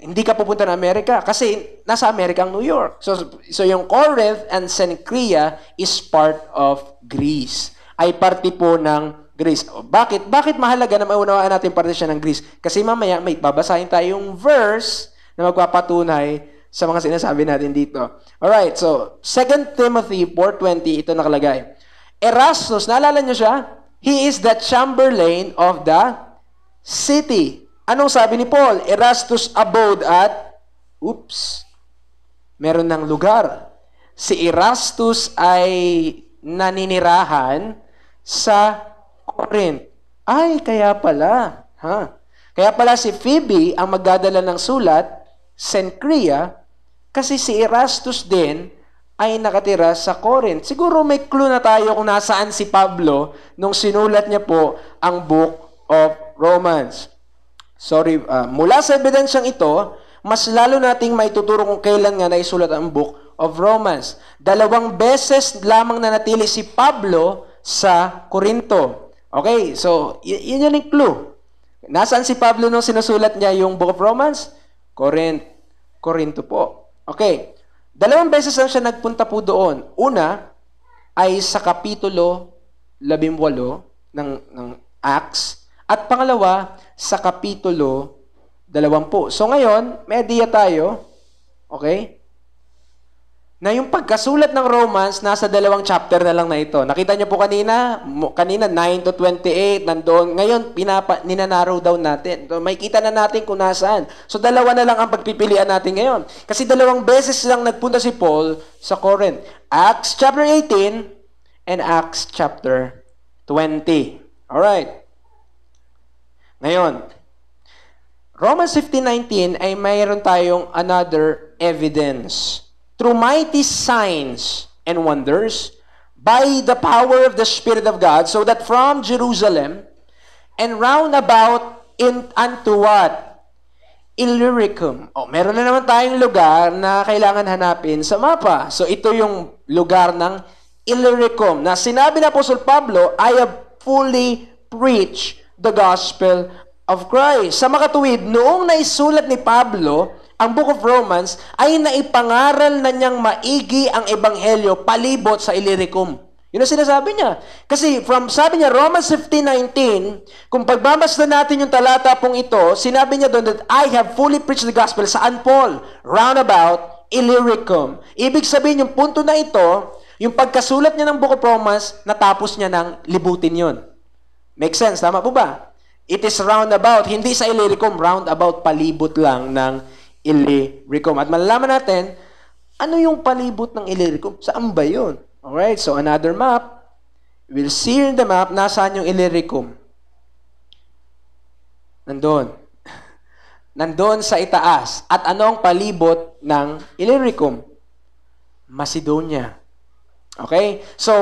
hindi ka pupunta ng Amerika kasi nasa Amerika ang New York. So, so yung Corinth and Sencrea is part of Greece. Ay parte po ng Greece. Bakit? Bakit mahalaga na maunawaan natin parte siya ng Greece? Kasi mamaya may babasahin tayong verse na magpapatunay sa mga sinasabi natin dito. Alright, so 2 Timothy 4.20, ito nakalagay. Erasmus, naalala niyo siya? He is the chamberlain of the city. Anong sabi ni Paul? Erastus abode at, oops, meron ng lugar. Si Erastus ay naninirahan sa Corinth. Ay, kaya pala. Ha? Kaya pala si Phoebe ang magdadala ng sulat, Sencria, kasi si Erastus din ay nakatira sa Corinth. Siguro may clue na tayo kung nasaan si Pablo nung sinulat niya po ang Book of Romans. Sorry, uh, mula sa ebidensyang ito, mas lalo nating maituturo kung kailan nga naisulat ang Book of Romans. Dalawang beses lamang natili si Pablo sa Korinto. Okay, so y- yun yung clue. Nasaan si Pablo nung sinusulat niya yung Book of Romans? Corinth. Corinto po. Okay. Dalawang beses lang siya nagpunta po doon. Una ay sa Kapitulo 18 ng, ng Acts. At pangalawa, sa Kapitulo 20. So ngayon, media tayo. Okay? na yung pagkasulat ng Romans, nasa dalawang chapter na lang na ito. Nakita niyo po kanina, kanina 9 to 28, nandoon. Ngayon, pinapa, ninanarrow down natin. So, makikita na natin kung nasaan. So, dalawa na lang ang pagpipilian natin ngayon. Kasi dalawang beses lang nagpunta si Paul sa Corinth. Acts chapter 18 and Acts chapter 20. Alright. Ngayon, Romans 15.19 ay mayroon tayong another evidence through mighty signs and wonders by the power of the Spirit of God, so that from Jerusalem and round about in unto what? Illyricum. oh, meron na naman tayong lugar na kailangan hanapin sa mapa. So ito yung lugar ng Illyricum na sinabi na Apostle Pablo, I have fully preached the gospel of Christ. Sa makatuwid, noong naisulat ni Pablo ang Book of Romans ay naipangaral na niyang maigi ang ebanghelyo palibot sa Illyricum. Yun ang sinasabi niya. Kasi from, sabi niya, Romans 15.19, kung pagbabasa natin yung talata pong ito, sinabi niya doon that I have fully preached the gospel. Saan Paul? Roundabout, Illyricum. Ibig sabihin, yung punto na ito, yung pagkasulat niya ng Book of Romans, natapos niya ng libutin yun. Make sense? Tama po ba? It is roundabout. Hindi sa Illyricum, roundabout, palibot lang ng Illyricum. At malalaman natin, ano yung palibot ng Illyricum? Saan ba yun? Alright, so another map. We'll see in the map, nasaan yung Illyricum. Nandun. Nandun sa itaas. At ano ang palibot ng Illyricum? Macedonia. Okay? So,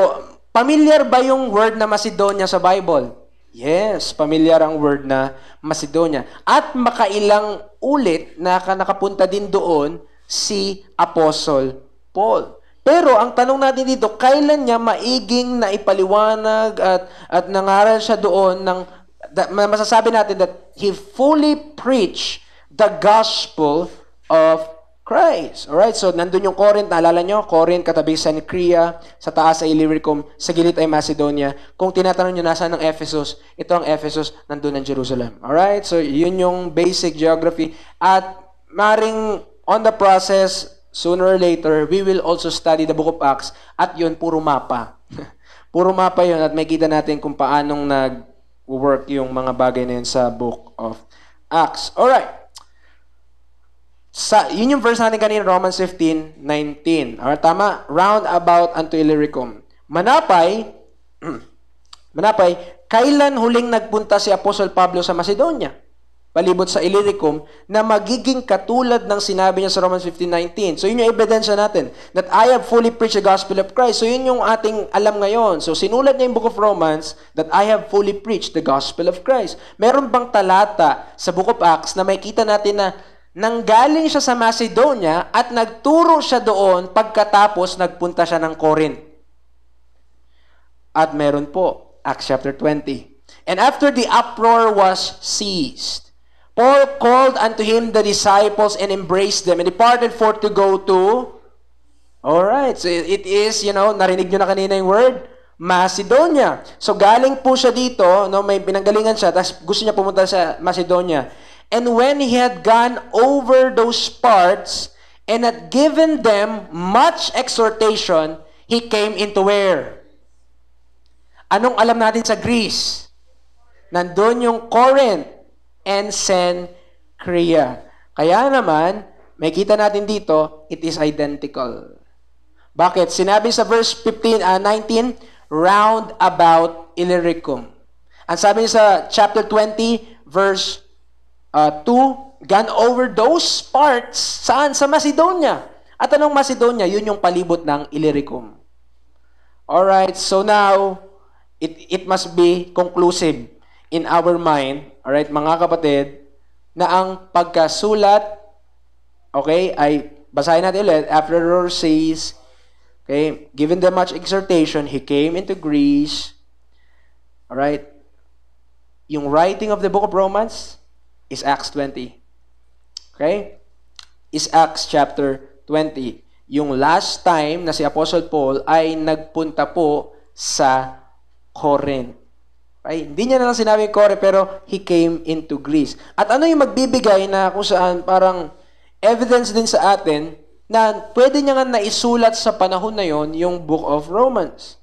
familiar ba yung word na Macedonia sa Bible? Yes, pamilyar ang word na Macedonia. At makailang ulit na nakapunta din doon si Apostle Paul. Pero ang tanong natin dito, kailan niya maiging na ipaliwanag at, at nangaral siya doon ng that, masasabi natin that he fully preached the gospel of Christ. Alright, so nandun yung Corinth, naalala nyo? Corinth, katabi sa Sancrea, sa taas ay Illyricum, sa gilid ay Macedonia. Kung tinatanong nyo nasaan ang Ephesus, ito ang Ephesus, nandun ang Jerusalem. Alright, so yun yung basic geography. At maring on the process, sooner or later, we will also study the book of Acts at yun, puro mapa. puro mapa yun at makita natin kung paanong nag-work yung mga bagay na yun sa book of Acts. Alright, sa, yun yung verse natin kanina, Romans 15:19. 19. Alright, tama? Round about unto Illyricum. Manapay, manapay, kailan huling nagpunta si Apostle Pablo sa Macedonia? Palibot sa Illyricum na magiging katulad ng sinabi niya sa Romans 15.19. So yun yung ebidensya natin that I have fully preached the gospel of Christ. So yun yung ating alam ngayon. So sinulat niya yung book of Romans that I have fully preached the gospel of Christ. Meron bang talata sa book of Acts na makita natin na nanggaling siya sa Macedonia at nagturo siya doon pagkatapos nagpunta siya ng Corinth. At meron po, Acts chapter 20. And after the uproar was ceased, Paul called unto him the disciples and embraced them and departed forth to go to All right. So it is, you know, narinig niyo na kanina yung word, Macedonia. So galing po siya dito, no, may pinanggalingan siya, tapos gusto niya pumunta sa Macedonia. And when he had gone over those parts and had given them much exhortation, he came into where? Anong alam natin sa Greece? Nandun yung Corinth and Sencrea. Kaya naman, may kita natin dito, it is identical. Bakit? Sinabi sa verse 15, uh, 19, round about Illyricum. Ang sabi sa chapter 20, verse uh, to gone over those parts saan? Sa Macedonia. At anong Macedonia? Yun yung palibot ng Illyricum. Alright, so now, it, it must be conclusive in our mind, alright, mga kapatid, na ang pagkasulat, okay, ay, basahin natin ulit, after says, okay, given the much exhortation, he came into Greece, alright, yung writing of the book of Romans, is Acts 20. Okay? Is Acts chapter 20. Yung last time na si Apostle Paul ay nagpunta po sa Corinth. Right? Hindi niya na lang sinabi Kore, pero he came into Greece. At ano yung magbibigay na kung saan parang evidence din sa atin na pwede niya nga naisulat sa panahon na yon yung Book of Romans.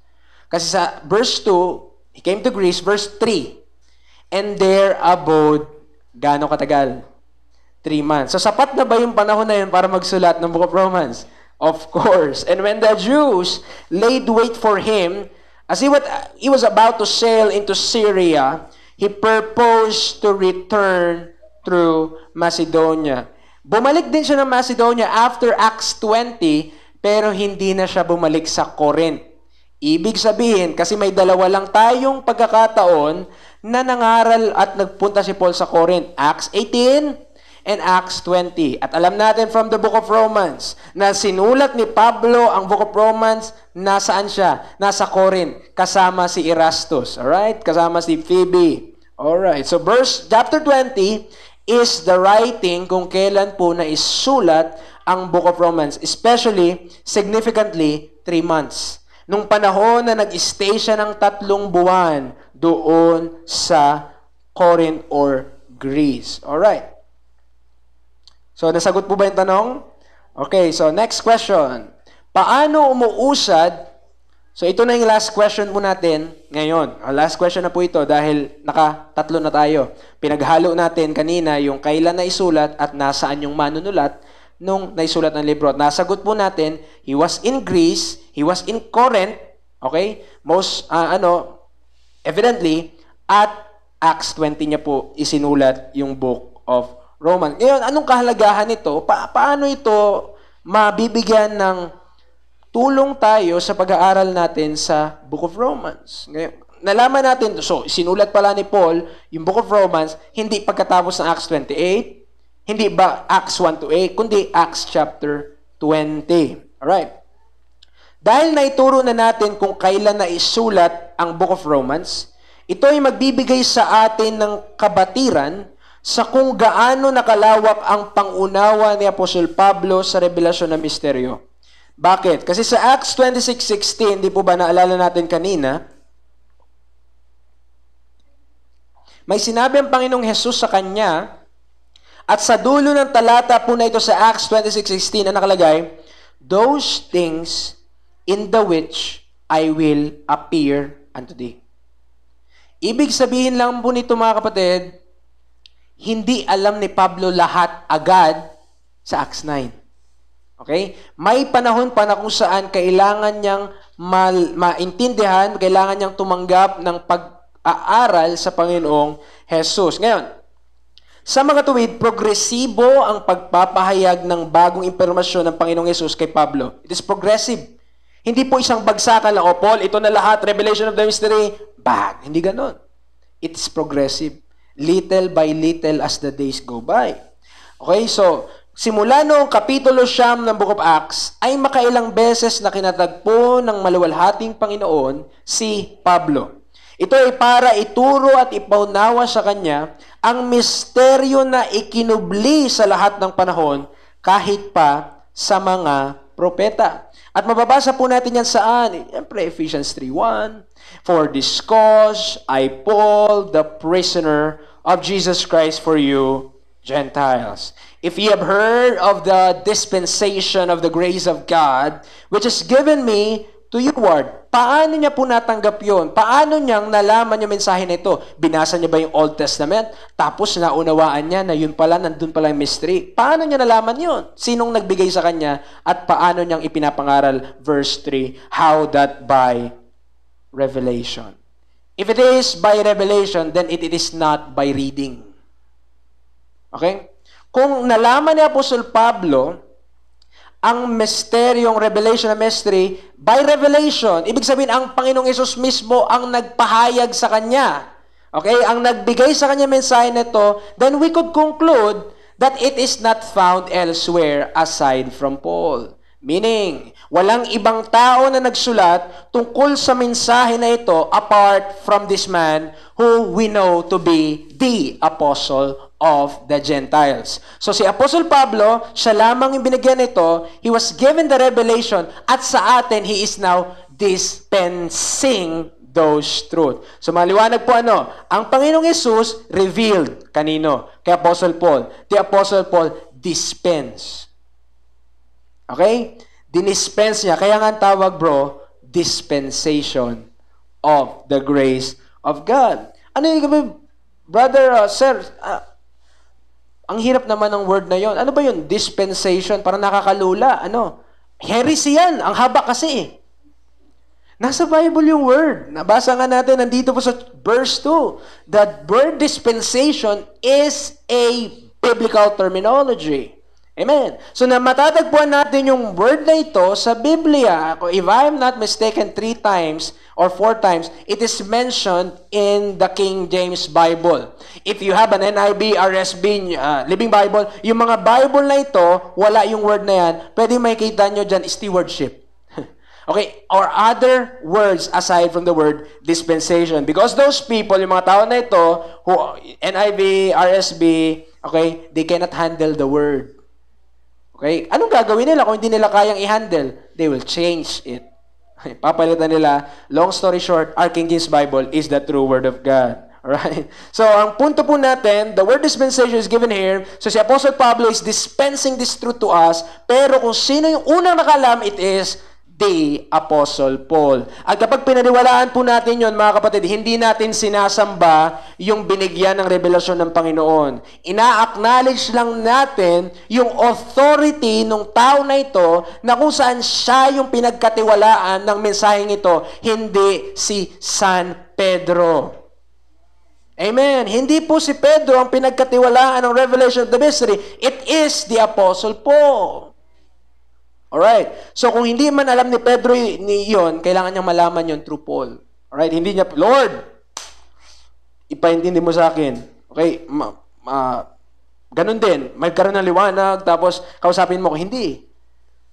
Kasi sa verse 2, he came to Greece, verse 3, and there abode Gaano katagal? Three months. So sapat na ba yung panahon na yun para magsulat ng Book of Romans? Of course. And when the Jews laid wait for him, as he, he was about to sail into Syria, he purposed to return through Macedonia. Bumalik din siya ng Macedonia after Acts 20, pero hindi na siya bumalik sa Corinth. Ibig sabihin, kasi may dalawa lang tayong pagkakataon na nangaral at nagpunta si Paul sa Corinth. Acts 18 and Acts 20. At alam natin from the book of Romans na sinulat ni Pablo ang book of Romans, nasaan siya? Nasa Corinth, kasama si Erastus. Alright? Kasama si Phoebe. Alright, so verse chapter 20 is the writing kung kailan po na isulat ang Book of Romans. Especially, significantly, 3 months. Nung panahon na nag-stay siya ng tatlong buwan doon sa Corinth or Greece. All right. So, nasagot po ba yung tanong? Okay, so next question. Paano umuusad? So, ito na yung last question po natin ngayon. Ang ah, last question na po ito dahil nakatatlo na tayo. Pinaghalo natin kanina yung kailan na isulat at nasaan yung manunulat nung naisulat ng libro. At nasagot po natin, he was in Greece, he was in Corinth, okay? Most, uh, ano, evidently, at Acts 20 niya po isinulat yung book of Romans. Ngayon, anong kahalagahan nito? Pa- paano ito mabibigyan ng tulong tayo sa pag-aaral natin sa Book of Romans? Ngayon, nalaman natin, so sinulat pala ni Paul yung Book of Romans, hindi pagkatapos ng Acts 28, hindi ba Acts 1 to 8, kundi Acts chapter 20. Alright. Dahil naituro na natin kung kailan na isulat ang Book of Romans, ito ay magbibigay sa atin ng kabatiran sa kung gaano nakalawak ang pangunawa ni Apostol Pablo sa revelasyon ng misteryo. Bakit? Kasi sa Acts 26.16, hindi po ba naalala natin kanina, may sinabi ang Panginoong Hesus sa kanya at sa dulo ng talata po na ito sa Acts 26.16 na nakalagay, Those things in the which I will appear unto thee. Ibig sabihin lang po nito mga kapatid, hindi alam ni Pablo lahat agad sa Acts 9. Okay? May panahon pa na kung saan kailangan niyang mal- maintindihan, kailangan niyang tumanggap ng pag-aaral sa Panginoong Jesus. Ngayon, sa mga tuwid, progresibo ang pagpapahayag ng bagong impormasyon ng Panginoong Yesus kay Pablo. It is progressive. Hindi po isang bagsakan lang, o Paul, ito na lahat, revelation of the mystery, bang. Hindi ganon. It's progressive. Little by little as the days go by. Okay, so, simula noong Kapitulo Siyam ng Book of Acts, ay makailang beses na kinatagpo ng maluwalhating Panginoon si Pablo. Ito ay para ituro at ipaunawa sa kanya ang misteryo na ikinubli sa lahat ng panahon kahit pa sa mga propeta. At mababasa po natin yan saan? Siyempre, Ephesians 3.1 For this cause, I Paul, the prisoner of Jesus Christ for you, Gentiles. If ye have heard of the dispensation of the grace of God, which is given me to you, Ward, paano niya po natanggap yon? Paano niyang nalaman yung mensahe na ito? Binasa niya ba yung Old Testament? Tapos naunawaan niya na yun pala, nandun pala yung mystery. Paano niya nalaman yon? Sinong nagbigay sa kanya? At paano niyang ipinapangaral? Verse 3, how that by revelation. If it is by revelation, then it, it is not by reading. Okay? Kung nalaman ni Apostol Pablo ang misteryong revelation na mystery by revelation. Ibig sabihin, ang Panginoong Isus mismo ang nagpahayag sa Kanya. Okay? Ang nagbigay sa Kanya mensahe nito, then we could conclude that it is not found elsewhere aside from Paul. Meaning, walang ibang tao na nagsulat tungkol sa mensahe na ito apart from this man who we know to be the Apostle of the Gentiles. So si Apostle Pablo, siya lamang yung binigyan nito. He was given the revelation at sa atin, he is now dispensing those truth. So maliwanag po ano, ang Panginoong Yesus revealed kanino? Kay Apostle Paul. The Apostle Paul dispense. Okay? Dinispense niya. Kaya nga tawag bro, dispensation of the grace of God. Ano yung Brother, uh, sir, uh, ang hirap naman ng word na yon. Ano ba yon? Dispensation. Parang nakakalula. Ano? Heresy yan. Ang haba kasi eh. Nasa Bible yung word. Nabasa nga natin, nandito po sa verse 2, that word dispensation is a biblical terminology. Amen. So na matatagpuan natin yung word na ito sa Biblia. If I'm not mistaken, three times or four times, it is mentioned in the King James Bible. If you have an NIV, RSB, uh, Living Bible, yung mga Bible na ito, wala yung word na yan, pwede makikita nyo dyan, stewardship. okay? Or other words aside from the word dispensation. Because those people, yung mga tao na ito, who, NIV, RSB, okay, they cannot handle the word. Okay? Anong gagawin nila kung hindi nila kayang i-handle? They will change it. Papalitan nila, long story short, our King James Bible is the true Word of God. Right? So, ang punto po natin, the word dispensation is given here. So, si Apostle Pablo is dispensing this truth to us. Pero kung sino yung unang nakalam, it is the Apostle Paul. At kapag pinaniwalaan po natin yon mga kapatid, hindi natin sinasamba yung binigyan ng revelasyon ng Panginoon. Ina-acknowledge lang natin yung authority ng tao na ito na kung saan siya yung pinagkatiwalaan ng mensaheng ito, hindi si San Pedro. Amen. Hindi po si Pedro ang pinagkatiwalaan ng revelation of the mystery. It is the Apostle Paul. Alright? So kung hindi man alam ni Pedro ni yon, kailangan niya malaman yon through Paul. Alright? Hindi niya, Lord, ipaintindi mo sa akin. Okay? Ma, ma, ganun din. Magkaroon ng liwanag, tapos kausapin mo ko. Hindi.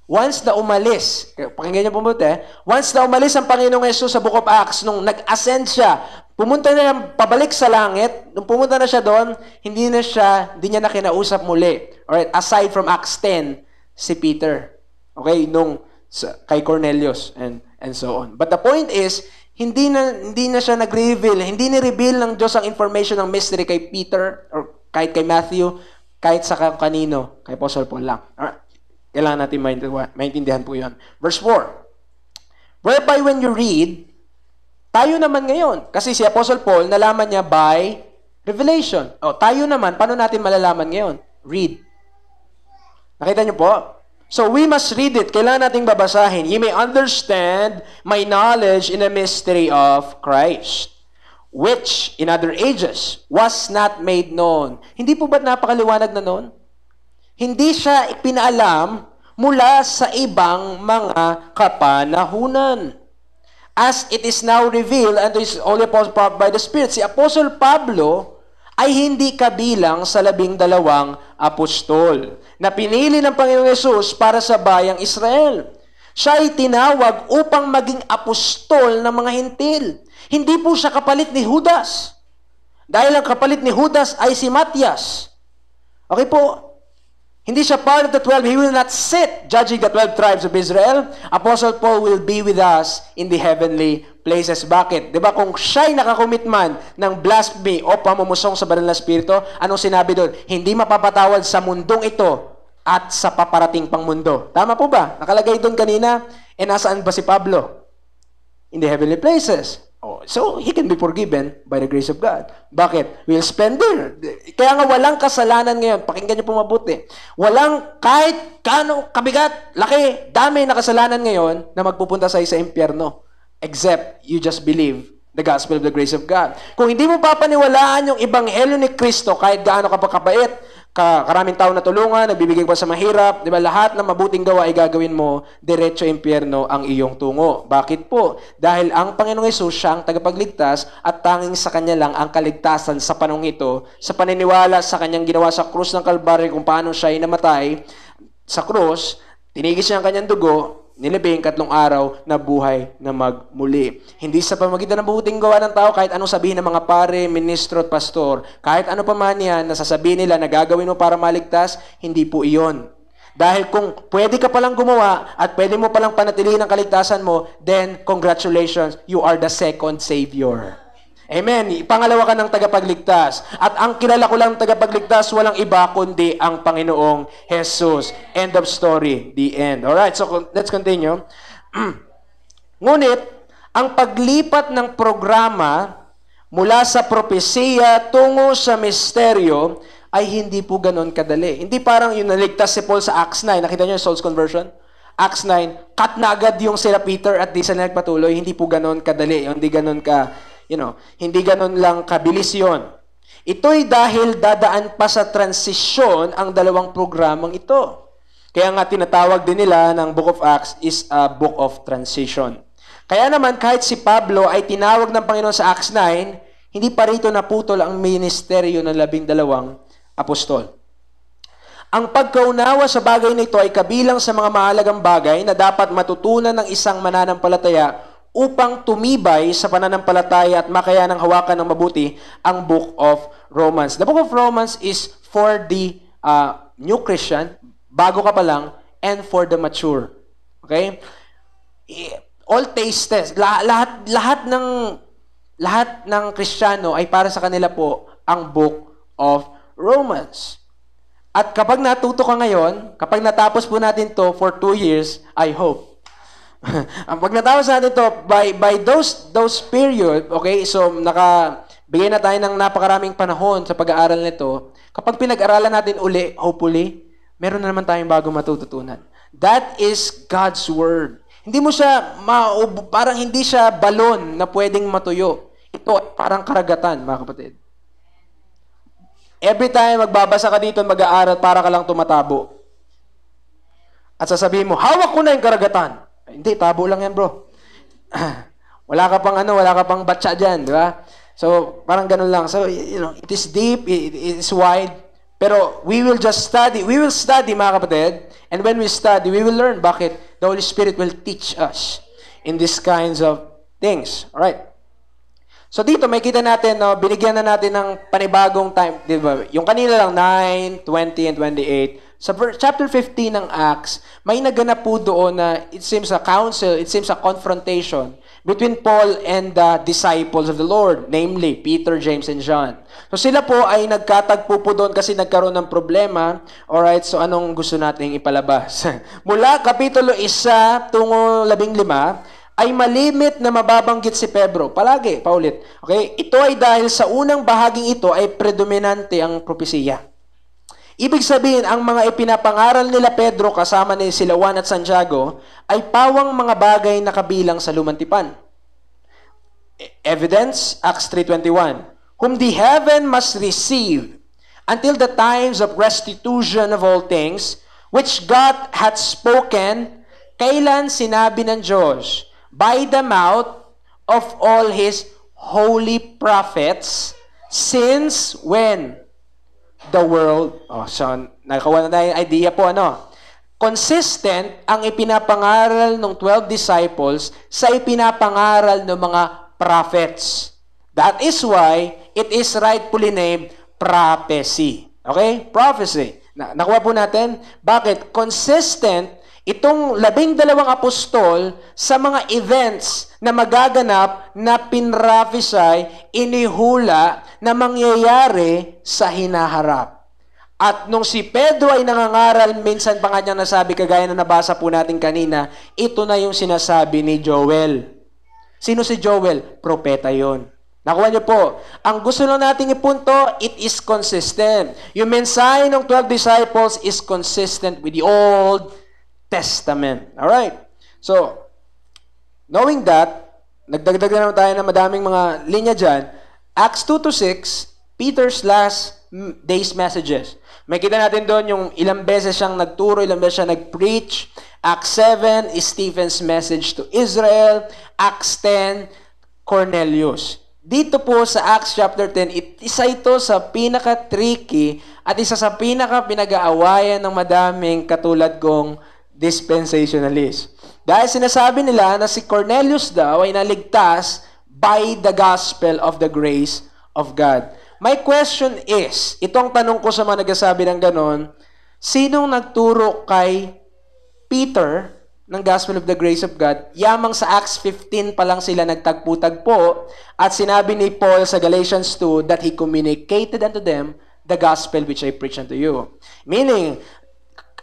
Once na umalis, pakinggan niyo pumunta eh, once na umalis ang Panginoong Yesus sa Book of Acts, nung nag-ascend siya, pumunta na pabalik sa langit, nung pumunta na siya doon, hindi na siya, hindi niya na kinausap muli. Alright, aside from Acts 10, si Peter. Okay, nung sa, kay Cornelius and and so on. But the point is, hindi na hindi na siya nag-reveal, hindi ni reveal ng Diyos ang information ng mystery kay Peter or kahit kay Matthew, kahit sa kanino, kay Apostle Paul lang. Right. Ah, kailangan natin maintindihan po 'yon. Verse 4. Whereby when you read, tayo naman ngayon, kasi si Apostle Paul nalaman niya by revelation. oh tayo naman, paano natin malalaman ngayon? Read. Nakita niyo po? So we must read it. Kailangan nating babasahin. You may understand my knowledge in the mystery of Christ, which in other ages was not made known. Hindi po ba napakaliwanag na noon? Hindi siya ipinalam mula sa ibang mga kapanahunan. As it is now revealed unto his holy apostle by the Spirit, si Apostle Pablo ay hindi kabilang sa labing dalawang apostol na pinili ng Panginoong Yesus para sa bayang Israel. Siya ay tinawag upang maging apostol ng mga hintil. Hindi po siya kapalit ni Judas. Dahil ang kapalit ni Judas ay si Matias. Okay po, hindi siya part of the 12. He will not sit judging the 12 tribes of Israel. Apostle Paul will be with us in the heavenly places. Bakit? Di ba kung siya'y nakakommit man ng blasphemy o pamumusong sa banal na spirito, anong sinabi doon? Hindi mapapatawad sa mundong ito at sa paparating pang mundo. Tama po ba? Nakalagay doon kanina, e nasaan ba si Pablo? In the heavenly places. Oh, so, he can be forgiven by the grace of God. Bakit? Will spend there. Kaya nga walang kasalanan ngayon. Pakinggan niyo po mabuti. Walang kahit kano, kabigat, laki, dami na kasalanan ngayon na magpupunta sa isa impyerno. Except you just believe the gospel of the grace of God. Kung hindi mo papaniwalaan yung ebanghelyo ni Kristo kahit gaano ka pa kabait, ka, karaming tao natulungan, nagbibigay pa sa mahirap, di ba? Lahat ng mabuting gawa ay gagawin mo, diretso impyerno ang iyong tungo. Bakit po? Dahil ang Panginoong Yesus siya ang tagapagligtas at tanging sa Kanya lang ang kaligtasan sa panong ito, sa paniniwala sa Kanyang ginawa sa krus ng Kalbaryo kung paano siya ay namatay sa krus, tinigis niya ang Kanyang dugo, nilibing katlong araw na buhay na magmuli. Hindi sa pamagitan ng buting gawa ng tao, kahit anong sabihin ng mga pare, ministro at pastor, kahit ano pa man yan, nasasabihin nila na gagawin mo para maligtas, hindi po iyon. Dahil kung pwede ka palang gumawa at pwede mo palang panatilihin ang kaligtasan mo, then congratulations, you are the second Savior. Amen. Pangalawa ka ng tagapagligtas. At ang kilala ko lang tagapagligtas, walang iba kundi ang Panginoong Jesus. End of story. The end. Alright, so let's continue. Ngunit, ang paglipat ng programa mula sa propesiya tungo sa misteryo ay hindi po ganoon kadali. Hindi parang yung naligtas si Paul sa Acts 9. Nakita niyo yung soul's conversion? Acts 9, cut na agad yung sila Peter at di sila nagpatuloy. Hindi po ganoon kadali. Hindi ganoon ka You know, hindi ganun lang kabilis yon. Ito'y dahil dadaan pa sa transisyon ang dalawang programang ito. Kaya nga tinatawag din nila ng Book of Acts is a book of transition. Kaya naman kahit si Pablo ay tinawag ng Panginoon sa Acts 9, hindi pa rito naputol ang ministeryo ng labing dalawang apostol. Ang pagkaunawa sa bagay na ito ay kabilang sa mga mahalagang bagay na dapat matutunan ng isang mananampalataya upang tumibay sa pananampalataya at makayanang hawakan ng mabuti ang Book of Romans. The Book of Romans is for the uh, new Christian, bago ka pa lang, and for the mature. Okay? All tastes. lahat, lahat ng lahat ng Kristiyano ay para sa kanila po ang Book of Romans. At kapag natuto ka ngayon, kapag natapos po natin to for two years, I hope, ang pagkatapos natin to by by those those period, okay? So naka bigay na tayo ng napakaraming panahon sa pag-aaral nito. Kapag pinag-aralan natin uli, hopefully, meron na naman tayong bago matututunan. That is God's word. Hindi mo siya maub, parang hindi siya balon na pwedeng matuyo. Ito ay parang karagatan, mga kapatid. Every time magbabasa ka dito, mag-aaral, para ka lang tumatabo. At sasabihin mo, hawak ko na yung karagatan. Hindi, tabo lang yan, bro. wala ka pang ano, wala ka pang batsa diyan, di ba? So, parang ganun lang. So, you know, it is deep, it, it is wide. Pero we will just study. We will study, mga kapatid. And when we study, we will learn. Bakit? The Holy Spirit will teach us in these kinds of things. All right. So dito, may kita natin, no, binigyan na natin ng panibagong time. Di ba? Yung kanina lang, 9, 20, and 28. Sa chapter 15 ng Acts, may naganap po doon na it seems a council, it seems a confrontation between Paul and the disciples of the Lord, namely Peter, James, and John. So sila po ay nagkatagpo po doon kasi nagkaroon ng problema. All right, so anong gusto nating ipalabas? Mula Kapitulo 1 tungo 15, ay malimit na mababanggit si Pedro. Palagi, paulit. Okay? Ito ay dahil sa unang bahaging ito ay predominante ang propesiya. Ibig sabihin, ang mga ipinapangaral nila Pedro kasama ni sila Juan at Santiago ay pawang mga bagay na kabilang sa lumantipan. E, evidence, Acts 3.21 Whom the heaven must receive until the times of restitution of all things, which God hath spoken, kailan sinabi ng Diyos, by the mouth of all his holy prophets since when the world oh so nakakuha na tayo idea po ano consistent ang ipinapangaral ng 12 disciples sa ipinapangaral ng mga prophets that is why it is rightfully named prophecy okay prophecy na nakuha po natin bakit consistent itong labing dalawang apostol sa mga events na magaganap na pinrafisay, inihula na mangyayari sa hinaharap. At nung si Pedro ay nangangaral, minsan pa nga niyang nasabi, kagaya na nabasa po natin kanina, ito na yung sinasabi ni Joel. Sino si Joel? Propeta yon. Nakuha niyo po, ang gusto lang nating ipunto, it is consistent. Yung mensahe ng 12 disciples is consistent with the Old Testament. All right. So, knowing that, nagdagdag na naman tayo ng madaming mga linya dyan. Acts 2 to 6, Peter's last day's messages. May kita natin doon yung ilang beses siyang nagturo, ilang beses siya nag-preach. Acts 7, Stephen's message to Israel. Acts 10, Cornelius. Dito po sa Acts chapter 10, it, isa ito sa pinaka-tricky at isa sa pinaka-pinag-aawayan ng madaming katulad kong dispensationalist. Dahil sinasabi nila na si Cornelius daw ay naligtas by the gospel of the grace of God. My question is, itong tanong ko sa mga nagsasabi ng ganon, sinong nagturo kay Peter ng Gospel of the Grace of God, yamang sa Acts 15 pa lang sila nagtagpo-tagpo at sinabi ni Paul sa Galatians 2 that he communicated unto them the gospel which I preach unto you. Meaning,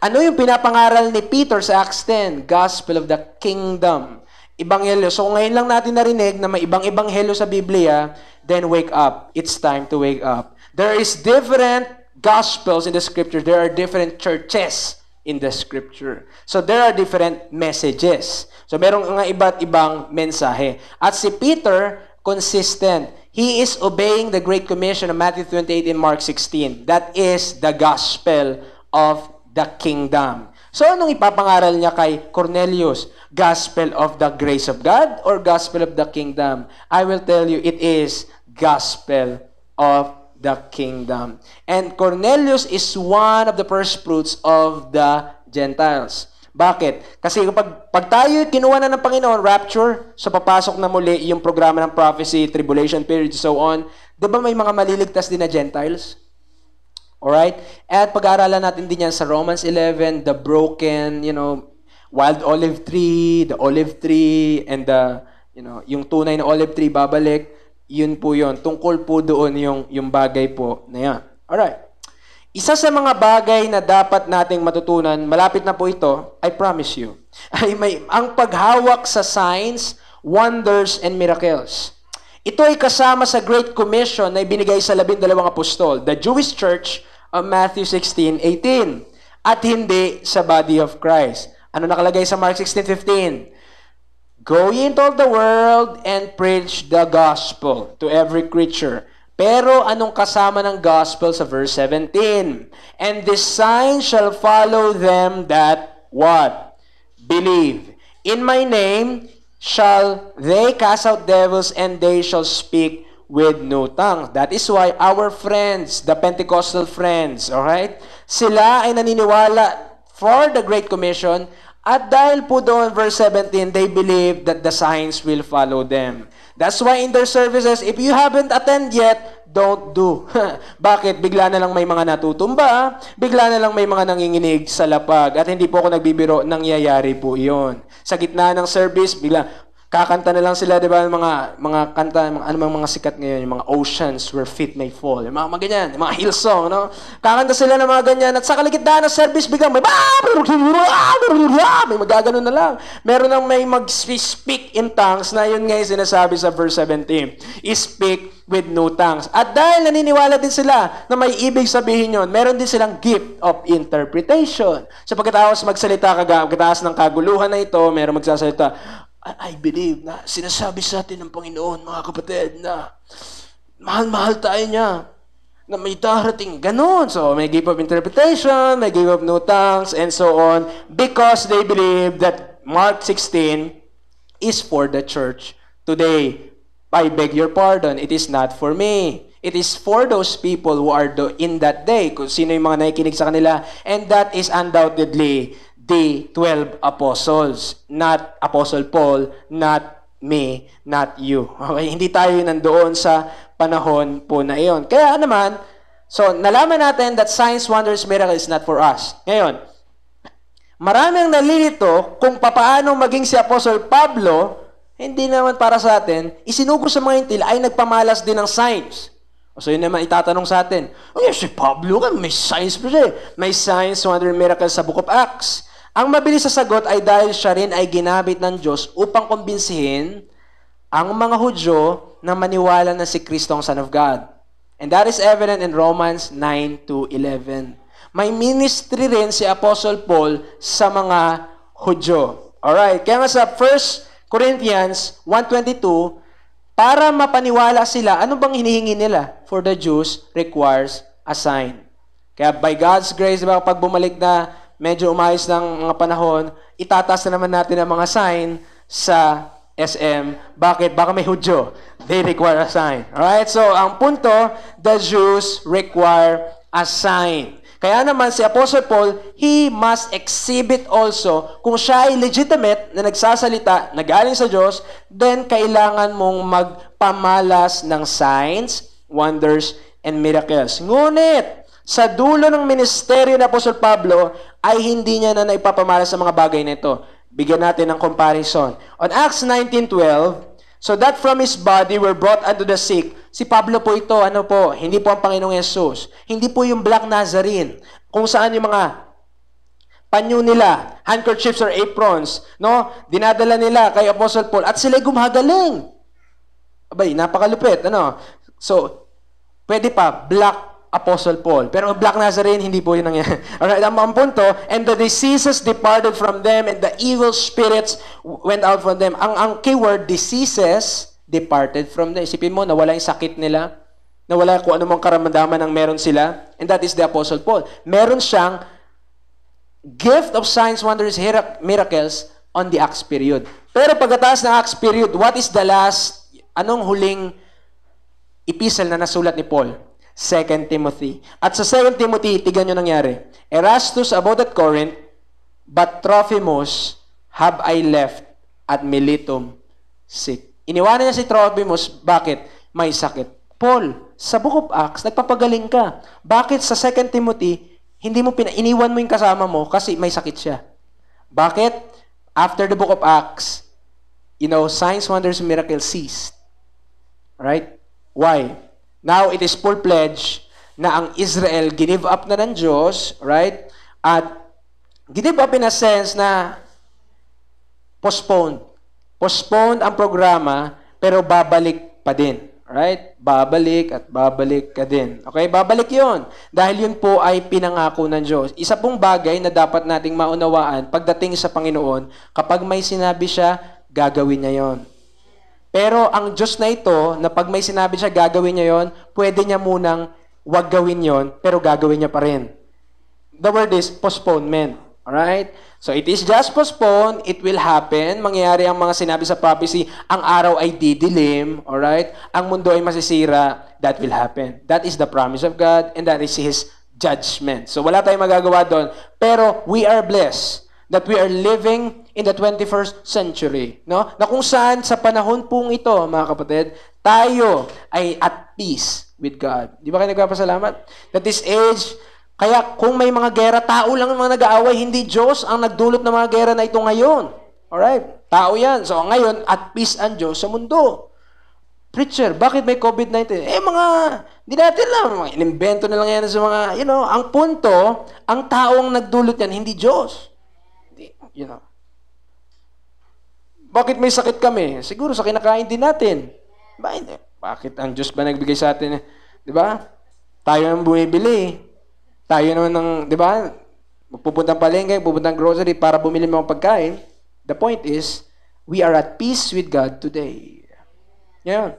ano yung pinapangaral ni Peter sa Acts 10? Gospel of the Kingdom. Ibanghelyo. So ngayon lang natin narinig na may ibang ibanghelyo sa Biblia, then wake up. It's time to wake up. There is different gospels in the scripture. There are different churches in the scripture. So there are different messages. So merong mga iba't ibang mensahe. At si Peter, consistent. He is obeying the Great Commission of Matthew 28 and Mark 16. That is the gospel of the kingdom. So anong ipapangaral niya kay Cornelius? Gospel of the grace of God or gospel of the kingdom? I will tell you, it is gospel of the kingdom. And Cornelius is one of the first fruits of the Gentiles. Bakit? Kasi pag, pag tayo kinuha na ng Panginoon, rapture, so papasok na muli yung programa ng prophecy, tribulation period, so on, di ba may mga maliligtas din na Gentiles? Alright? At pag-aaralan natin din yan sa Romans 11, the broken, you know, wild olive tree, the olive tree, and the, you know, yung tunay na olive tree babalik, yun po yon Tungkol po doon yung, yung bagay po na yan. Alright. Isa sa mga bagay na dapat nating matutunan, malapit na po ito, I promise you, ay may, ang paghawak sa signs, wonders, and miracles. Ito ay kasama sa Great Commission na ibinigay sa labindalawang apostol. The Jewish Church of Matthew 16:18 at hindi sa body of Christ. Ano nakalagay sa Mark 16:15? Go ye into all the world and preach the gospel to every creature. Pero anong kasama ng gospel sa verse 17? And this sign shall follow them that what? Believe. In my name shall they cast out devils and they shall speak with no tongues. That is why our friends, the Pentecostal friends, all right? Sila ay naniniwala for the Great Commission at dahil po doon, verse 17, they believe that the signs will follow them. That's why in their services, if you haven't attend yet, don't do. Bakit? Bigla na lang may mga natutumba, bigla na lang may mga nanginginig sa lapag. At hindi po ako nagbibiro, nangyayari po iyon. Sa gitna ng service, bigla, kakanta na lang sila, di ba, mga, mga kanta, mga, ano mga sikat ngayon, yung mga Oceans Where Feet May Fall, yung mga, mga ganyan, yung mga Hillsong, no? Kakanta sila ng mga ganyan, at sa kaligitnaan ng service, biglang may may magaganon na lang. Meron nang may mag-speak in tongues na yun nga sinasabi sa verse 17. Speak with no tongues. At dahil naniniwala din sila na may ibig sabihin yon, meron din silang gift of interpretation. So pagkatapos magsalita, kagam, pagkatapos ng kaguluhan na ito, meron magsasalita, I believe na sinasabi sa atin ng Panginoon, mga kapatid, na mahal-mahal tayo niya, na may darating ganon. So, may give up interpretation, may give up no thanks, and so on, because they believe that Mark 16 is for the church today. I beg your pardon, it is not for me. It is for those people who are do in that day, kung sino yung mga nakikinig sa kanila, and that is undoubtedly the 12 apostles. Not Apostle Paul, not me, not you. Okay? Hindi tayo nandoon sa panahon po na iyon. Kaya naman, so nalaman natin that signs, wonders, miracles is not for us. Ngayon, marami ang nalilito kung papaano maging si Apostle Pablo, hindi naman para sa atin, isinugo sa mga intil ay nagpamalas din ng signs. So yun naman itatanong sa atin, oh yes, si Pablo, may signs pa siya. Eh. May signs, wonder, miracles sa Book of Acts. Ang mabilis sa sagot ay dahil siya rin ay ginamit ng Diyos upang kumbinsihin ang mga Hudyo na maniwala na si Kristo ang Son of God. And that is evident in Romans 9 to 11. May ministry rin si Apostle Paul sa mga Hudyo. Alright, kaya nga sa 1 Corinthians 1.22, para mapaniwala sila, ano bang hinihingi nila? For the Jews requires a sign. Kaya by God's grace, diba, pag bumalik na medyo umayos ng mga panahon, itataas na naman natin ang mga sign sa SM. Bakit? Baka may Hudyo. They require a sign. Alright? So, ang punto, the Jews require a sign. Kaya naman si Apostle Paul, he must exhibit also kung siya ay legitimate na nagsasalita na galing sa Diyos, then kailangan mong magpamalas ng signs, wonders, and miracles. Ngunit, sa dulo ng ministeryo ni Apostol Pablo ay hindi niya na naipapamala sa mga bagay nito. Bigyan natin ng comparison. On Acts 19.12, So that from his body were brought unto the sick. Si Pablo po ito, ano po, hindi po ang Panginoong Yesus. Hindi po yung Black Nazarene, kung saan yung mga panyo nila, handkerchiefs or aprons, no? Dinadala nila kay Apostle Paul at sila gumagaling. Abay, napakalupit, ano? So, pwede pa black Apostle Paul. Pero Black Nazarene, hindi po yun nangyari. Alright, ang, ang punto, and the diseases departed from them and the evil spirits went out from them. Ang, ang keyword, diseases departed from them. Isipin mo, nawala yung sakit nila, nawala kung anumang karamdaman ang meron sila, and that is the Apostle Paul. Meron siyang gift of signs, wonders, miracles on the Acts period. Pero pagkatapos ng Acts period, what is the last, anong huling epistle na nasulat ni Paul? 2 Timothy. At sa 2 Timothy, tignan nyo nangyari. Erastus abode at Corinth, but Trophimus have I left at Miletum sick. Iniwanan niya si Trophimus. Bakit? May sakit. Paul, sa Book of Acts, nagpapagaling ka. Bakit sa 2 Timothy, hindi mo pina- iniwan mo yung kasama mo kasi may sakit siya? Bakit? After the Book of Acts, you know, signs, wonders, and miracles ceased. Right? Why? Now it is full pledge na ang Israel ginive up na ng Diyos, right? At ginive up in a sense na postponed. Postponed ang programa pero babalik pa din. Right? Babalik at babalik ka din. Okay? Babalik yon Dahil yun po ay pinangako ng Diyos. Isa pong bagay na dapat nating maunawaan pagdating sa Panginoon, kapag may sinabi siya, gagawin niya yon pero ang Diyos na ito, na pag may sinabi siya, gagawin niya yon, pwede niya munang wag gawin yon, pero gagawin niya pa rin. The word is postponement. Alright? So it is just postponed. It will happen. Mangyayari ang mga sinabi sa prophecy. Ang araw ay didilim. Alright? Ang mundo ay masisira. That will happen. That is the promise of God and that is His judgment. So wala tayong magagawa doon. Pero we are blessed that we are living in the 21st century. No? Na kung saan sa panahon pong ito, mga kapatid, tayo ay at peace with God. Di ba kayo nagpapasalamat? That this age, kaya kung may mga gera, tao lang ang mga nag-aaway, hindi Diyos ang nagdulot ng mga gera na ito ngayon. Alright? Tao yan. So ngayon, at peace ang Diyos sa mundo. Preacher, bakit may COVID-19? Eh mga, hindi natin lang, mga inimbento na lang yan sa mga, you know, ang punto, ang tao ang nagdulot yan, hindi Diyos. You know. Bakit may sakit kami? Siguro sa kinakain din natin. Bakit ang Diyos ba nagbigay sa atin? Di ba? Tayo ang bumibili. Tayo naman ng, di ba? Pupuntang palengke, pupuntang grocery para bumili mo ng pagkain. The point is, we are at peace with God today. Yan. Yeah.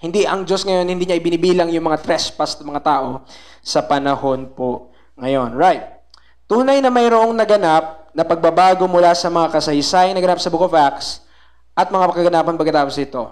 Hindi ang Diyos ngayon, hindi niya ibinibilang yung mga trespass ng mga tao sa panahon po ngayon. Right. Tunay na mayroong naganap na pagbabago mula sa mga kasaysayan na ganap sa Book of Acts at mga pagkaganapan pagkatapos ito.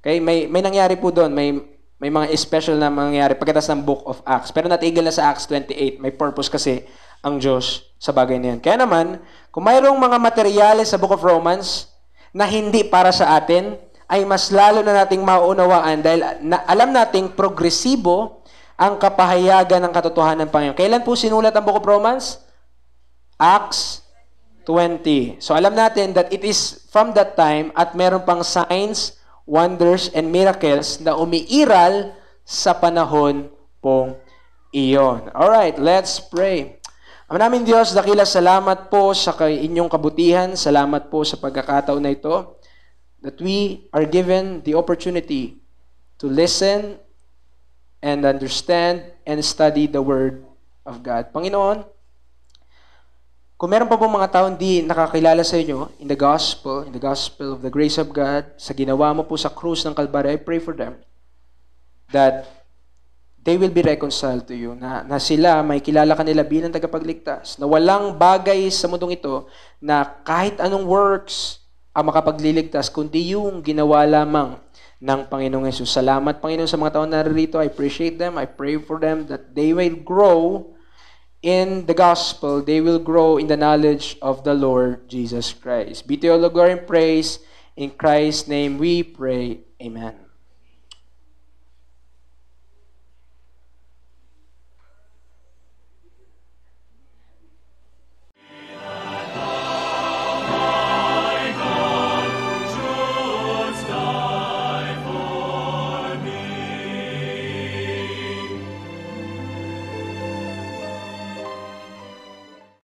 Okay? May, may nangyari po doon. May, may mga special na mangyari pagkatapos ng Book of Acts. Pero natigil na sa Acts 28. May purpose kasi ang Diyos sa bagay na yan. Kaya naman, kung mayroong mga materyales sa Book of Romans na hindi para sa atin, ay mas lalo na nating mauunawaan dahil na, alam nating progresibo ang kapahayagan ng katotohanan ng Panginoon. Kailan po sinulat ang Book of Romans? Acts 20. So alam natin that it is from that time at meron pang signs, wonders, and miracles na umiiral sa panahon pong iyon. Alright, let's pray. Ama namin Diyos, dakila salamat po sa kay inyong kabutihan. Salamat po sa pagkakataon na ito that we are given the opportunity to listen and understand and study the Word of God. Panginoon, kung meron pa po mga taong di nakakilala sa inyo in the gospel, in the gospel of the grace of God, sa ginawa mo po sa cross ng Kalbaryo, I pray for them that they will be reconciled to you, na, na sila, may kilala ka nila bilang tagapagligtas, na walang bagay sa mundong ito na kahit anong works ang makapagliligtas, kundi yung ginawa lamang ng Panginoong Yesus. Salamat, Panginoon, sa mga taong naririto. I appreciate them. I pray for them that they will grow in the gospel, they will grow in the knowledge of the Lord Jesus Christ. Be to your glory and praise. In Christ's name we pray. Amen.